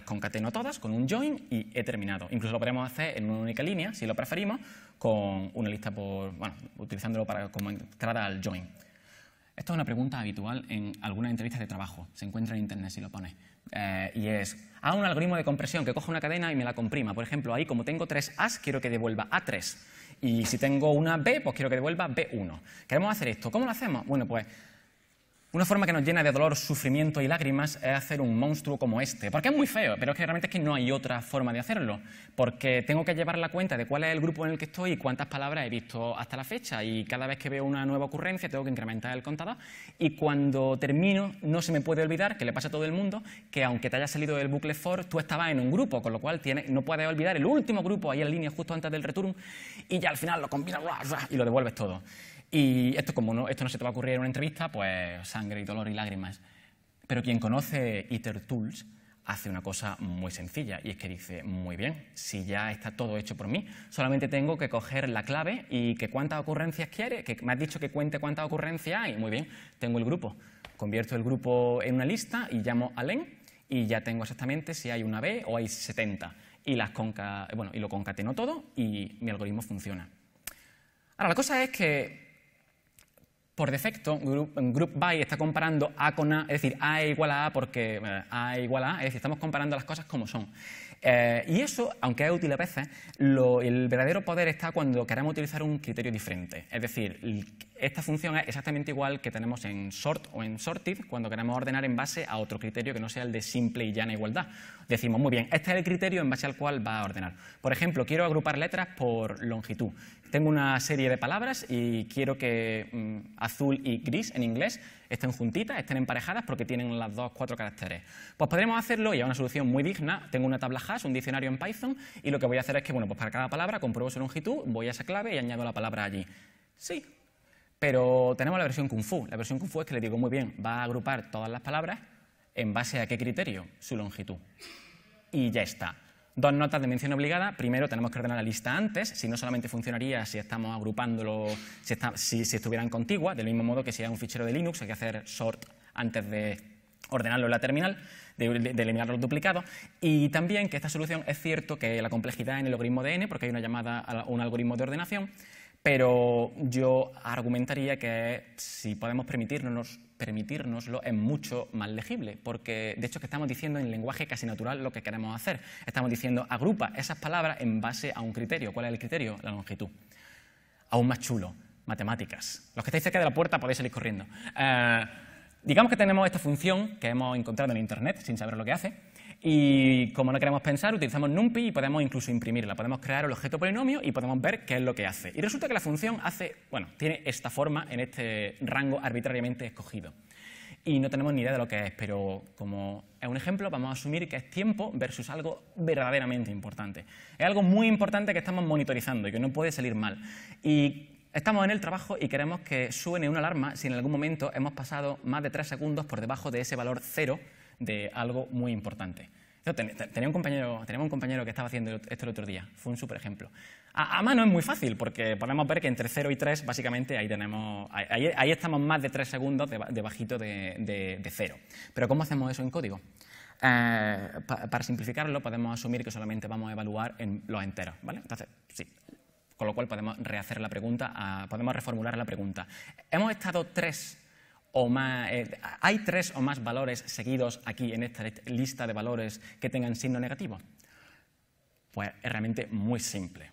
concateno todas con un join y he terminado. Incluso lo podemos hacer en una única línea, si lo preferimos, con una lista por, bueno, utilizándolo para, como entrada al join. Esto es una pregunta habitual en algunas entrevistas de trabajo. Se encuentra en internet si lo pones. Eh, y es, a un algoritmo de compresión que coja una cadena y me la comprima. Por ejemplo, ahí como tengo tres As, quiero que devuelva A3. Y si tengo una B, pues quiero que devuelva B1. ¿Queremos hacer esto? ¿Cómo lo hacemos? Bueno, pues una forma que nos llena de dolor, sufrimiento y lágrimas es hacer un monstruo como este. Porque es muy feo, pero es que realmente es que no hay otra forma de hacerlo. Porque tengo que llevar la cuenta de cuál es el grupo en el que estoy y cuántas palabras he visto hasta la fecha. Y cada vez que veo una nueva ocurrencia tengo que incrementar el contador. Y cuando termino, no se me puede olvidar, que le pasa a todo el mundo, que aunque te haya salido del bucle for, tú estabas en un grupo, con lo cual no puedes olvidar el último grupo ahí en línea justo antes del return. Y ya al final lo combinas y lo devuelves todo. Y esto, como no, esto no se te va a ocurrir en una entrevista, pues sangre y dolor y lágrimas. Pero quien conoce ITER Tools hace una cosa muy sencilla y es que dice, muy bien, si ya está todo hecho por mí, solamente tengo que coger la clave y que cuántas ocurrencias quiere, que me has dicho que cuente cuántas ocurrencias y muy bien, tengo el grupo. Convierto el grupo en una lista y llamo a LEN y ya tengo exactamente si hay una B o hay 70. Y, las bueno, y lo concateno todo y mi algoritmo funciona. Ahora, la cosa es que por defecto, group, by está comparando A con A, es decir, A es igual a A porque eh, A es igual a A, es decir, estamos comparando las cosas como son. Eh, y eso, aunque es útil a veces, el verdadero poder está cuando queremos utilizar un criterio diferente. Es decir, esta función es exactamente igual que tenemos en sort o en sorted cuando queremos ordenar en base a otro criterio que no sea el de simple y llana igualdad. Decimos, muy bien, este es el criterio en base al cual va a ordenar. Por ejemplo, quiero agrupar letras por longitud tengo una serie de palabras y quiero que mm, azul y gris en inglés estén juntitas, estén emparejadas porque tienen las dos cuatro caracteres. Pues podremos hacerlo y es una solución muy digna. Tengo una tabla hash, un diccionario en Python y lo que voy a hacer es que, bueno, pues para cada palabra compruebo su longitud, voy a esa clave y añado la palabra allí. Sí, pero tenemos la versión Kung Fu. La versión Kung Fu es que le digo muy bien, va a agrupar todas las palabras en base a qué criterio, su longitud. Y ya está. Dos notas de mención obligada. Primero, tenemos que ordenar la lista antes, si no solamente funcionaría si estamos agrupándolo, si, estuvieran contiguas, del mismo modo que si hay un fichero de Linux hay que hacer sort antes de ordenarlo en la terminal, de, eliminar los duplicados, y también que esta solución es cierto que la complejidad en el algoritmo de n, porque hay una llamada a un algoritmo de ordenación, pero yo argumentaría que si podemos permitirnos, permitirnoslo es mucho más legible, porque de hecho que estamos diciendo en lenguaje casi natural lo que queremos hacer. Estamos diciendo agrupa esas palabras en base a un criterio. ¿Cuál es el criterio? La longitud. Aún más chulo, matemáticas. Los que estáis cerca de la puerta podéis salir corriendo. Eh, digamos que tenemos esta función que hemos encontrado en Internet sin saber lo que hace y como no queremos pensar, utilizamos NumPy y podemos incluso imprimirla. Podemos crear el objeto polinomio y podemos ver qué es lo que hace. Y resulta que la función hace, bueno, tiene esta forma en este rango arbitrariamente escogido. Y no tenemos ni idea de lo que es, pero como es un ejemplo, vamos a asumir que es tiempo versus algo verdaderamente importante. Es algo muy importante que estamos monitorizando y que no puede salir mal. Y Estamos en el trabajo y queremos que suene una alarma si en algún momento hemos pasado más de tres segundos por debajo de ese valor cero de algo muy importante. Tenía un, compañero, un compañero que estaba haciendo esto el otro día, fue un super ejemplo. A, a, mano es muy fácil, porque podemos ver que entre 0 y 3, básicamente, ahí, tenemos, ahí, estamos más de 3 segundos de, de, de, 0. Pero ¿cómo hacemos eso en código? Eh, para simplificarlo, podemos asumir que solamente vamos a evaluar en los enteros. ¿vale? Entonces, con lo cual podemos rehacer la pregunta, ah, podemos reformular la pregunta. Hemos estado 3 o eh, hay tres o más valores seguidos aquí en esta lista de valores que tengan signo negativo? Pues es realmente muy simple.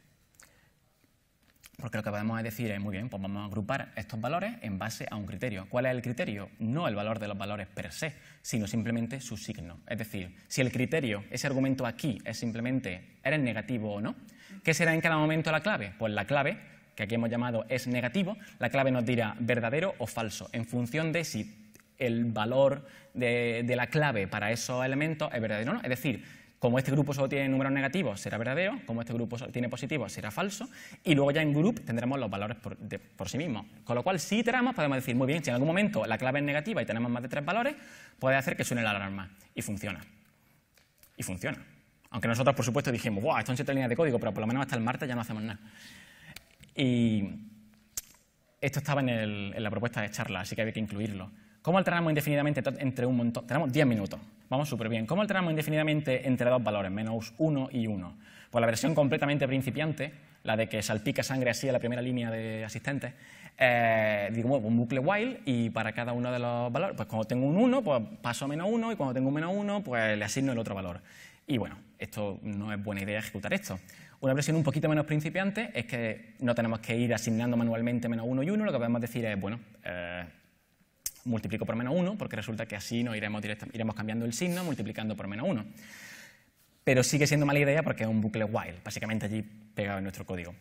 Porque lo que podemos decir es, muy bien, pues vamos a agrupar estos valores en base a un criterio. ¿Cuál es el criterio? No el valor de los valores per se, sino simplemente su signo. Es decir, si el criterio, ese argumento aquí, es simplemente el negativo o no, ¿qué será en cada momento la clave? Pues la clave que aquí hemos llamado es negativo, la clave nos dirá verdadero o falso, en función de si el valor de, la clave para esos elementos es verdadero o no. Es decir, como este grupo solo tiene números negativos, será verdadero, como este grupo tiene positivos, será falso, y luego ya en group tendremos los valores por, sí mismos. Con lo cual, si iteramos, podemos decir, muy bien, si en algún momento la clave es negativa y tenemos más de tres valores, puede hacer que suene la alarma, y funciona. Y funciona. Aunque nosotros, por supuesto, dijimos, guau esto son siete líneas de código, pero por lo menos hasta el martes ya no hacemos nada. Y esto estaba en, la propuesta de charla, así que había que incluirlo. ¿Cómo alternamos indefinidamente entre un montón? Tenemos 10 minutos, vamos súper bien. ¿Cómo alternamos indefinidamente entre dos valores, menos 1 y 1? Pues la versión completamente principiante, la de que salpica sangre así a la primera línea de asistentes, eh, digo, un bucle while y para cada uno de los valores, pues cuando tengo un 1, pues paso a menos 1 y cuando tengo un menos 1, pues le asigno el otro valor. Y bueno, esto no es buena idea ejecutar esto. Una versión un poquito menos principiante es que no tenemos que ir asignando manualmente menos 1 y uno, lo que podemos decir es, bueno, eh, multiplico por menos uno, porque resulta que así no iremos, iremos cambiando el signo multiplicando por menos uno. Pero sigue siendo mala idea porque es un bucle while, básicamente allí pegado en nuestro código.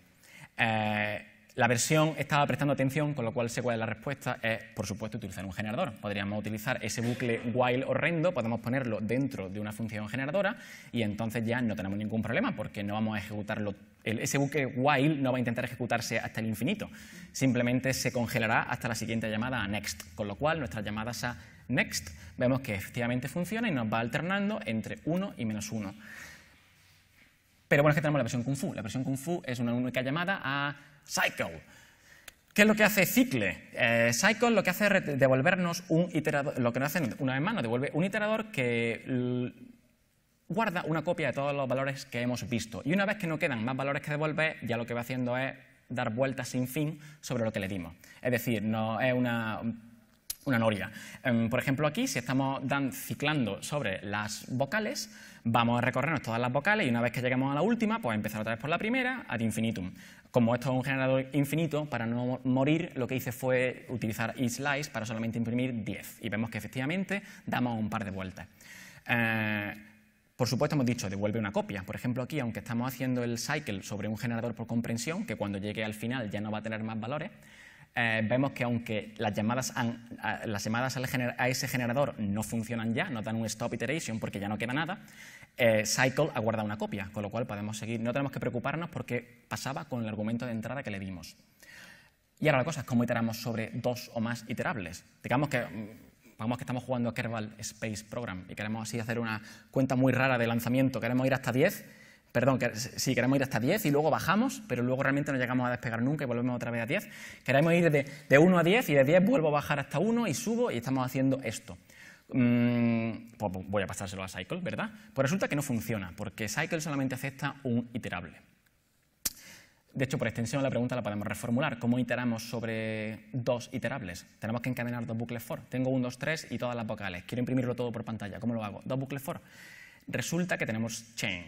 Eh, la versión estaba prestando atención, con lo cual sé cuál es la respuesta, es por supuesto utilizar un generador. Podríamos utilizar ese bucle while horrendo, podemos ponerlo dentro de una función generadora y entonces ya no tenemos ningún problema porque no vamos a ejecutarlo, ese bucle while no va a intentar ejecutarse hasta el infinito, simplemente se congelará hasta la siguiente llamada a next, con lo cual nuestras llamadas a next vemos que efectivamente funciona y nos va alternando entre 1 y menos 1. Pero bueno, es que tenemos la versión Kung Fu. La versión Kung Fu es una única llamada a cycle. ¿Qué es lo que hace Cycle? Eh, cycle lo que hace es devolvernos un iterador, lo que nos hace una vez más, nos devuelve un iterador que guarda una copia de todos los valores que hemos visto. Y una vez que no quedan más valores que devolver, ya lo que va haciendo es dar vueltas sin fin sobre lo que le dimos. Es decir, no es una, una noria. Em, por ejemplo, aquí, si estamos dan, ciclando sobre las vocales, Vamos a recorrernos todas las vocales y una vez que lleguemos a la última, pues empezar otra vez por la primera, ad infinitum. Como esto es un generador infinito, para no morir, lo que hice fue utilizar slice para solamente imprimir 10. Y vemos que efectivamente damos un par de vueltas. Eh, por supuesto, hemos dicho, devuelve una copia. Por ejemplo, aquí, aunque estamos haciendo el cycle sobre un generador por comprensión, que cuando llegue al final ya no va a tener más valores, eh, vemos que aunque las llamadas, a, ese generador no funcionan ya, no dan un stop iteration porque ya no queda nada, eh, cycle ha guardado una copia, con lo cual podemos seguir, no tenemos que preocuparnos porque pasaba con el argumento de entrada que le dimos. Y ahora la cosa es cómo iteramos sobre dos o más iterables. Digamos que, mm, vamos que estamos jugando a Kerbal Space Program y queremos así hacer una cuenta muy rara de lanzamiento, queremos ir hasta 10 perdón, si queremos ir hasta 10 y luego bajamos, pero luego realmente no llegamos a despegar nunca y volvemos otra vez a 10. Queremos ir de, 1 a 10 y de 10 vuelvo a bajar hasta 1 y subo y estamos haciendo esto. Mm, pues voy a pasárselo a Cycle, ¿verdad? Pues resulta que no funciona, porque Cycle solamente acepta un iterable. De hecho, por extensión la pregunta la podemos reformular. ¿Cómo iteramos sobre dos iterables? Tenemos que encadenar dos bucles for. Tengo un, dos, tres y todas las vocales. Quiero imprimirlo todo por pantalla. ¿Cómo lo hago? Dos bucles for. Resulta que tenemos chain,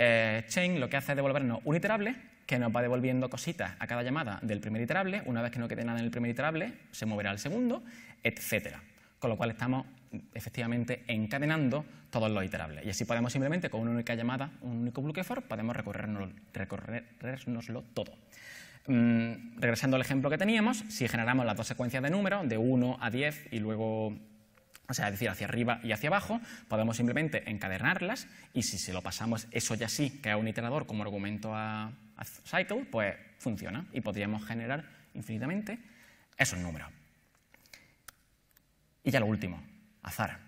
eh, chain lo que hace es devolvernos un iterable que nos va devolviendo cositas a cada llamada del primer iterable. Una vez que no quede nada en el primer iterable, se moverá al segundo, etcétera. Con lo cual estamos efectivamente encadenando todos los iterables. Y así podemos simplemente con una única llamada, un único bloque for, podemos recorrernoslo todo. Mm, regresando al ejemplo que teníamos, si generamos las dos secuencias de números, de 1 a 10 y luego o sea, es decir, hacia arriba y hacia abajo, podemos simplemente encadenarlas y si se lo pasamos eso ya sí, que es un iterador como argumento a, cycle, pues funciona y podríamos generar infinitamente esos números. Y ya lo último, azar.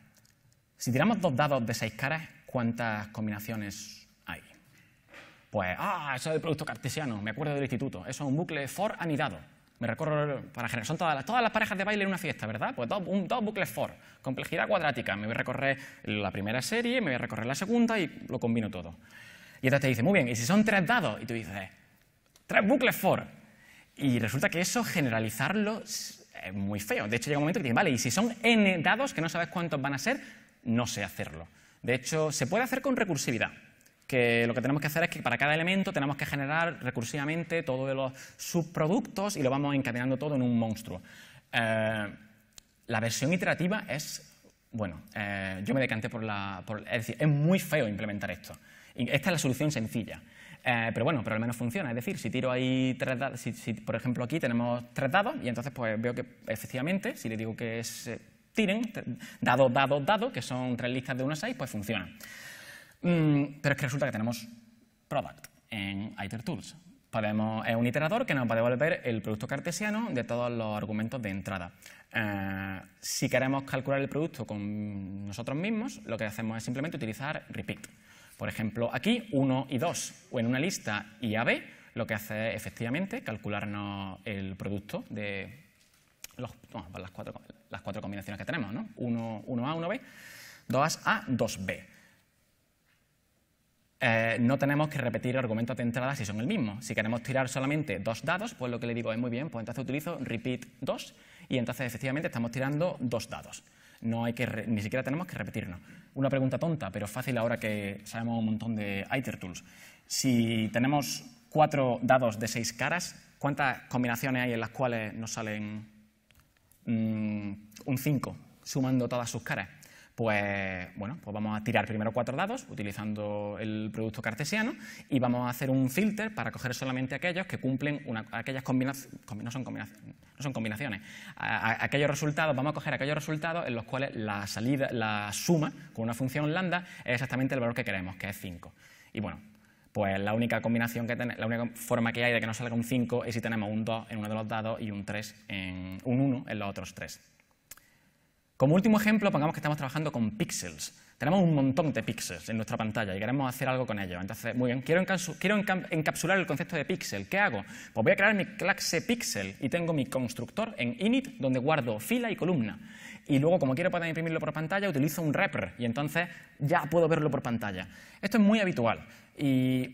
Si tiramos dos dados de seis caras, ¿cuántas combinaciones hay? Pues, ah, eso es el producto cartesiano, me acuerdo del instituto, eso es un bucle for anidado me recorro para generar, son todas las, parejas de baile en una fiesta, ¿verdad? Pues dos, bucles for, complejidad cuadrática, me voy a recorrer la primera serie, me voy a recorrer la segunda y lo combino todo. Y entonces te dice, muy bien, ¿y si son tres dados? Y tú dices, tres bucles for. Y resulta que eso, generalizarlo, es muy feo. De hecho, llega un momento que dices, vale, ¿y si son n dados que no sabes cuántos van a ser? No sé hacerlo. De hecho, se puede hacer con recursividad que lo que tenemos que hacer es que para cada elemento tenemos que generar recursivamente todos los subproductos y lo vamos encadenando todo en un monstruo. Eh, la versión iterativa es, bueno, eh, yo me decanté por la... es decir, es muy feo implementar esto. Esta es la solución sencilla. Eh, pero bueno, pero al menos funciona. Es decir, si tiro ahí tres dados, si, por ejemplo aquí tenemos tres dados y entonces pues veo que efectivamente, si le digo que es, tiren, dados, dados, dado, que son tres listas de 1 a 6, pues funciona. Mm, pero es que resulta que tenemos product en IterTools. Podemos, es un iterador que nos va a devolver el producto cartesiano de todos los argumentos de entrada. Eh, si queremos calcular el producto con nosotros mismos, lo que hacemos es simplemente utilizar repeat. Por ejemplo, aquí 1 y 2, o en una lista y a lo que hace es efectivamente calcularnos el producto de las, cuatro, combinaciones que tenemos, ¿no? 1A, 1B, 2A, 2B. Eh, no tenemos que repetir argumentos de entrada si son el mismo. Si queremos tirar solamente dos dados, pues lo que le digo es muy bien, pues entonces utilizo repeat 2 y entonces efectivamente estamos tirando dos dados. No hay que ni siquiera tenemos que repetirnos. Una pregunta tonta, pero fácil ahora que sabemos un montón de ITER-tools. Si tenemos cuatro dados de seis caras, ¿cuántas combinaciones hay en las cuales nos salen mm, un 5 sumando todas sus caras? Pues bueno, pues vamos a tirar primero cuatro dados utilizando el producto cartesiano y vamos a hacer un filter para coger solamente aquellos que cumplen aquellas combinaciones, no son, combinaciones, aquellos resultados, vamos a coger aquellos resultados en los cuales la salida, la suma con una función lambda es exactamente el valor que queremos, que es 5. Y bueno, pues la única combinación que la única forma que hay de que no salga un 5 es si tenemos un 2 en uno de los dados y un 3 en un 1 en los otros tres. Como último ejemplo, pongamos que estamos trabajando con píxeles. Tenemos un montón de píxeles en nuestra pantalla y queremos hacer algo con ellos. Entonces, muy bien, quiero, encapsular el concepto de píxel. ¿Qué hago? Pues voy a crear mi clase pixel y tengo mi constructor en init donde guardo fila y columna. Y luego, como quiero poder imprimirlo por pantalla, utilizo un wrapper y entonces ya puedo verlo por pantalla. Esto es muy habitual y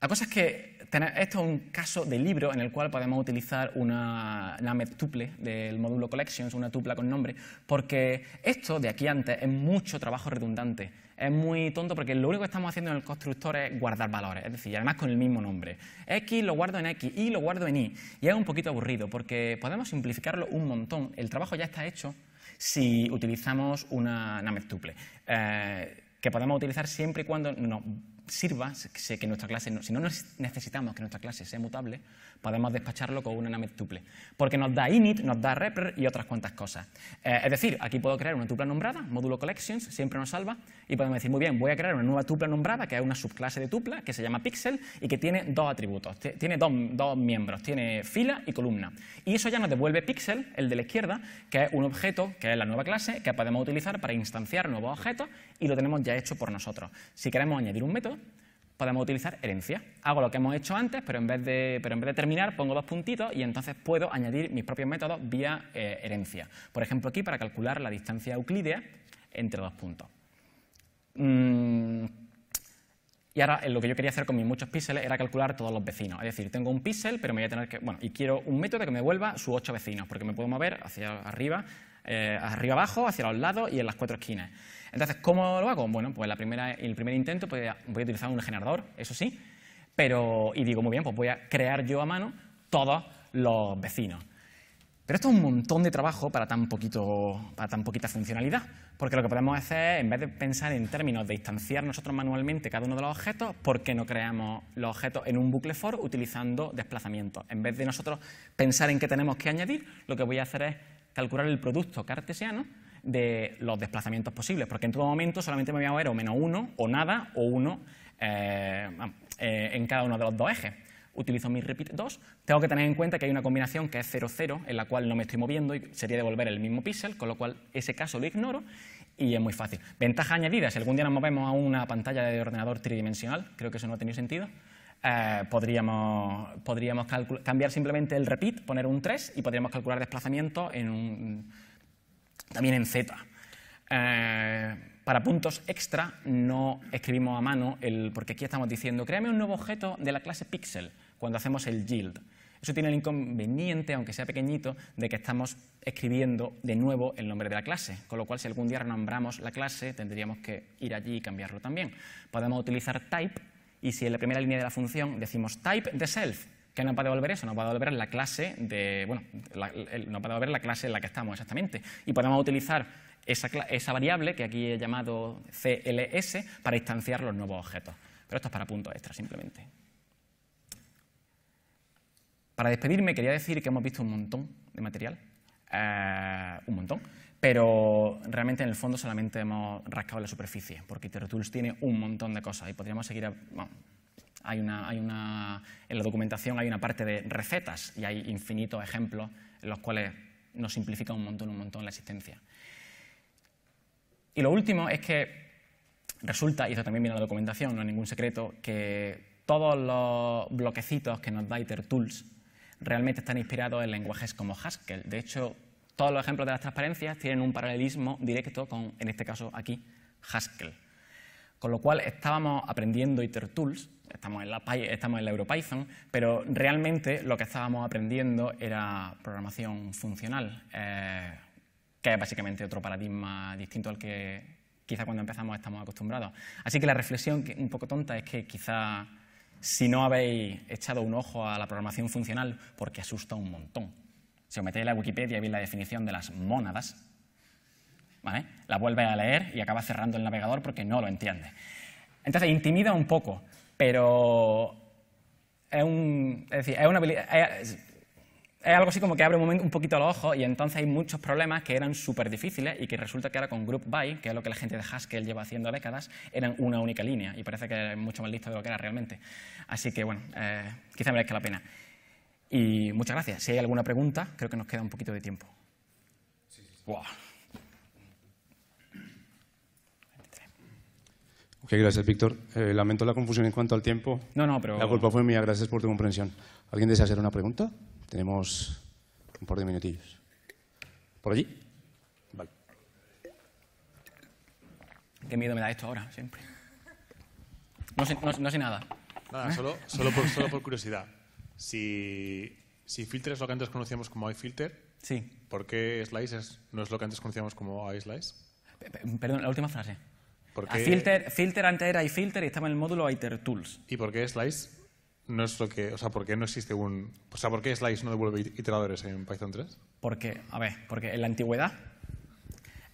la cosa es que esto es un caso de libro en el cual podemos utilizar una, Named tuple del módulo collections, una tupla con nombre, porque esto de aquí antes es mucho trabajo redundante. Es muy tonto porque lo único que estamos haciendo en el constructor es guardar valores, es decir, además con el mismo nombre. X lo guardo en X, Y lo guardo en Y. Y es un poquito aburrido porque podemos simplificarlo un montón. El trabajo ya está hecho si utilizamos una, Named tuple, eh, que podemos utilizar siempre y cuando no sirva, que nuestra clase, si no necesitamos que nuestra clase sea mutable, podemos despacharlo con una namedtuple tuple, porque nos da init, nos da repr y otras cuantas cosas. Eh, es decir, aquí puedo crear una tupla nombrada, módulo collections, siempre nos salva, y podemos decir, muy bien, voy a crear una nueva tupla nombrada, que es una subclase de tupla, que se llama pixel, y que tiene dos atributos, tiene dos, dos miembros, tiene fila y columna. Y eso ya nos devuelve pixel, el de la izquierda, que es un objeto, que es la nueva clase, que podemos utilizar para instanciar nuevos objetos, y lo tenemos ya hecho por nosotros. Si queremos añadir un método, podemos utilizar herencia. Hago lo que hemos hecho antes, pero en vez de, pero en vez de terminar pongo dos puntitos y entonces puedo añadir mis propios métodos vía eh, herencia. Por ejemplo, aquí para calcular la distancia euclídea entre dos puntos. Mm, y ahora eh, lo que yo quería hacer con mis muchos píxeles era calcular todos los vecinos. Es decir, tengo un píxel, pero me voy a tener que... Bueno, y quiero un método que me devuelva sus ocho vecinos, porque me puedo mover hacia arriba, eh, arriba abajo, hacia los lados y en las cuatro esquinas. Entonces, ¿cómo lo hago? Bueno, pues la primera, el primer intento pues, voy a utilizar un generador, eso sí, pero, y digo, muy bien, pues voy a crear yo a mano todos los vecinos. Pero esto es un montón de trabajo para tan, poquito, para tan poquita funcionalidad, porque lo que podemos hacer, es, en vez de pensar en términos de instanciar nosotros manualmente cada uno de los objetos, ¿por qué no creamos los objetos en un bucle for utilizando desplazamiento? En vez de nosotros pensar en qué tenemos que añadir, lo que voy a hacer es calcular el producto cartesiano de los desplazamientos posibles, porque en todo momento solamente me voy a mover o menos uno, o nada, o uno eh, eh, en cada uno de los dos ejes. Utilizo mi repeat 2, tengo que tener en cuenta que hay una combinación que es cero, en la cual no me estoy moviendo y sería devolver el mismo píxel, con lo cual ese caso lo ignoro y es muy fácil. Ventaja añadida, si algún día nos movemos a una pantalla de ordenador tridimensional, creo que eso no ha tenido sentido, eh, podríamos, podríamos cambiar simplemente el repeat, poner un 3 y podríamos calcular desplazamiento en un también en Z. Eh, para puntos extra no escribimos a mano, el, porque aquí estamos diciendo, créame un nuevo objeto de la clase pixel cuando hacemos el yield. Eso tiene el inconveniente, aunque sea pequeñito, de que estamos escribiendo de nuevo el nombre de la clase, con lo cual si algún día renombramos la clase tendríamos que ir allí y cambiarlo también. Podemos utilizar type y si en la primera línea de la función decimos type de self que nos va a devolver eso? Nos va a devolver la clase de, bueno, a la clase en la que estamos exactamente. Y podemos utilizar esa, variable que aquí he llamado CLS para instanciar los nuevos objetos. Pero esto es para puntos extra simplemente. Para despedirme quería decir que hemos visto un montón de material, eh, un montón, pero realmente en el fondo solamente hemos rascado la superficie, porque Tools tiene un montón de cosas y podríamos seguir... A, hay una, en la documentación hay una parte de recetas y hay infinitos ejemplos en los cuales nos simplifica un montón, un montón la existencia. Y lo último es que resulta, y eso también viene en la documentación, no es ningún secreto, que todos los bloquecitos que nos da IterTools realmente están inspirados en lenguajes como Haskell. De hecho, todos los ejemplos de las transparencias tienen un paralelismo directo con, en este caso aquí, Haskell. Con lo cual estábamos aprendiendo IterTools, estamos en, la, estamos en la EuroPython, pero realmente lo que estábamos aprendiendo era programación funcional, eh, que es básicamente otro paradigma distinto al que quizá cuando empezamos estamos acostumbrados. Así que la reflexión un poco tonta es que quizá si no habéis echado un ojo a la programación funcional, porque asusta un montón. Si os metéis en la Wikipedia y veis la definición de las mónadas, la vuelve a leer y acaba cerrando el navegador porque no lo entiende. Entonces, intimida un poco, pero es, un, es decir, es una Es, algo así como que abre un, momento, un poquito los ojos y entonces hay muchos problemas que eran súper difíciles y que resulta que ahora con Group By, que es lo que la gente de Haskell lleva haciendo décadas, eran una única línea y parece que es mucho más listo de lo que era realmente. Así que bueno, eh, quizá merezca la pena. Y muchas gracias. Si hay alguna pregunta, creo que nos queda un poquito de tiempo. Sí, gracias, Víctor. Eh, lamento la confusión en cuanto al tiempo. No, no, pero... La culpa fue mía, gracias por tu comprensión. ¿Alguien desea hacer una pregunta? Tenemos un par de minutillos. ¿Por allí? Vale. Qué miedo me da esto ahora, siempre. No sé, nada. Nada, solo, por, curiosidad. Si, si filter es lo que antes conocíamos como iFilter, sí. ¿por qué Slice no es lo que antes conocíamos como iSlice? perdón, la última frase. A filter, filter, antes era iFilter y estaba en el módulo IterTools. ¿Y por qué Slice no es lo que, o sea, por qué no existe un, o sea, por qué Slice no devuelve iteradores en Python 3? Porque, a ver, porque en la antigüedad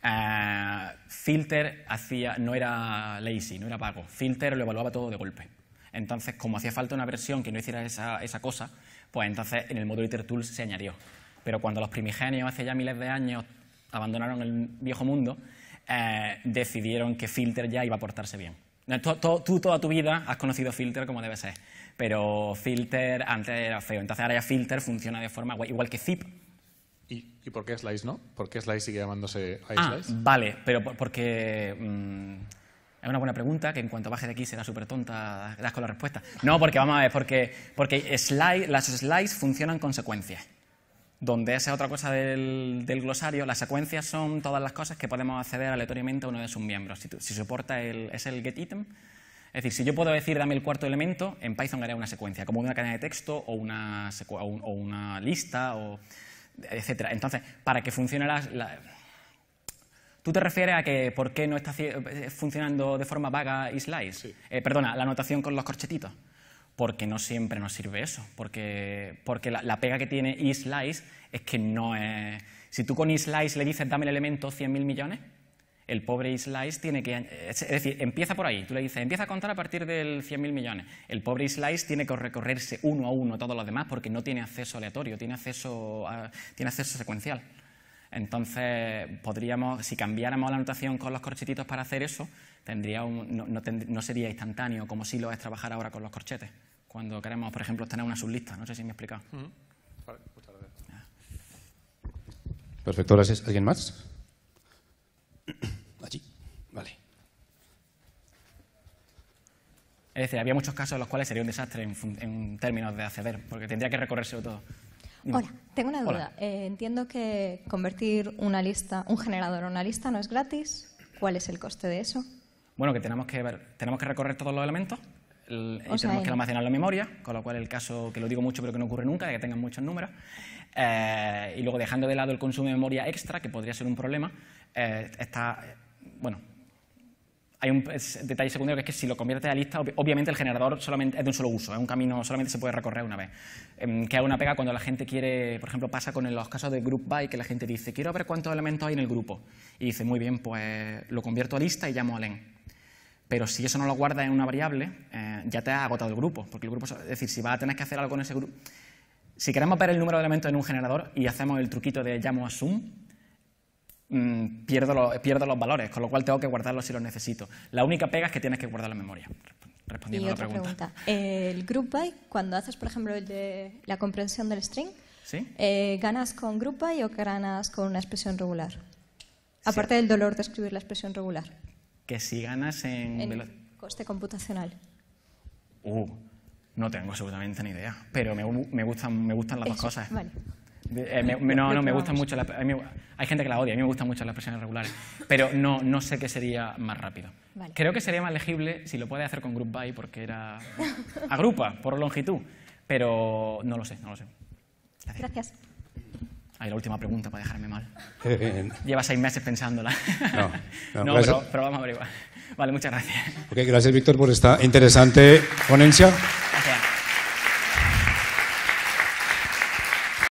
eh, filter hacía, no era lazy, no era pago. Filter lo evaluaba todo de golpe. Entonces, como hacía falta una versión que no hiciera esa, esa cosa, pues entonces en el módulo IterTools se añadió. Pero cuando los primigenios hace ya miles de años abandonaron el viejo mundo, eh, decidieron que Filter ya iba a portarse bien. Tú, toda tu vida has conocido Filter como debe ser, pero Filter antes era feo. Entonces ahora ya Filter funciona de forma igual que Zip. ¿Y, por qué Slice no? ¿Por qué Slice sigue llamándose iSlice? Ah, vale, pero porque... Mm, es una buena pregunta que en cuanto baje de aquí será súper tonta, das con la respuesta. No, porque vamos a ver, porque, porque slice, las slides funcionan consecuencias donde esa otra cosa del, glosario, las secuencias son todas las cosas que podemos acceder aleatoriamente a uno de sus miembros. Si, soporta el, es el get es decir, si yo puedo decir dame el cuarto elemento, en Python haría una secuencia, como una cadena de texto o una, o una lista, etc. Entonces, para que funcione la, Tú te refieres a que por qué no está eh, funcionando de forma vaga y slice. Eh, perdona, la anotación con los corchetitos porque no siempre nos sirve eso, porque, la, pega que tiene eSlice es que no es... Si tú con eSlice le dices dame el elemento 100.000 millones, el pobre eSlice tiene que... Es decir, empieza por ahí, tú le dices empieza a contar a partir del 100.000 millones. El pobre eSlice tiene que recorrerse uno a uno todos los demás porque no tiene acceso aleatorio, tiene acceso, tiene acceso secuencial. Entonces, podríamos, si cambiáramos la anotación con los corchetitos para hacer eso, tendría no, sería instantáneo, como si lo es trabajar ahora con los corchetes cuando queremos, por ejemplo, tener una sublista. No sé si me he explicado. Perfecto, gracias. ¿Alguien más? [clears throat] Allí, vale. Es decir, había muchos casos en los cuales sería un desastre en, términos de acceder, porque tendría que recorrerse todo. Hola, tengo una duda. Eh, entiendo que convertir una lista, un generador en una lista no es gratis. ¿Cuál es el coste de eso? Bueno, que tenemos que ver, tenemos que recorrer todos los elementos y eh, tenemos que almacenar la memoria, con lo cual el caso, que lo digo mucho pero que no ocurre nunca, de que tengan muchos números, eh, y luego dejando de lado el consumo de memoria extra, que podría ser un problema, eh, está, bueno, hay un detalle secundario que es que si lo conviertes a lista, obviamente el generador solamente es de un solo uso, es un camino, solamente se puede recorrer una vez. Em, que hay una pega cuando la gente quiere, por ejemplo, pasa con los casos de group by, que la gente dice, quiero ver cuántos elementos hay en el grupo. Y dice, muy bien, pues lo convierto a lista y llamo a len. Pero si eso no lo guardas en una variable, eh, ya te ha agotado el grupo. Porque el grupo, es decir, si vas a tener que hacer algo con ese grupo. Si queremos ver el número de elementos en un generador y hacemos el truquito de llamo a sum, mm, pierdo, los, valores, con lo cual tengo que guardarlos si los necesito. La única pega es que tienes que guardar la memoria. Respondiendo a la otra pregunta. El group by, cuando haces, por ejemplo, el de la comprensión del string, eh, ¿ganas con group by o ganas con una expresión regular? Aparte del dolor de escribir la expresión regular que si ganas en... coste computacional. Uh, no tengo absolutamente ni idea, pero me, gustan, las dos cosas. Vale. Eh, no, no, me gustan mucho las... hay gente que la odia, a mí me gustan mucho las presiones regulares, pero no, sé qué sería más rápido. Creo que sería más legible si lo puede hacer con group by porque era... agrupa por longitud, pero no lo sé, no lo sé. Gracias. Ahí la última pregunta para dejarme mal. [laughs] Lleva seis meses pensándola. No, no, [laughs] pero, vamos a averiguar. Vale, muchas gracias. Ok, gracias Víctor por esta interesante ponencia.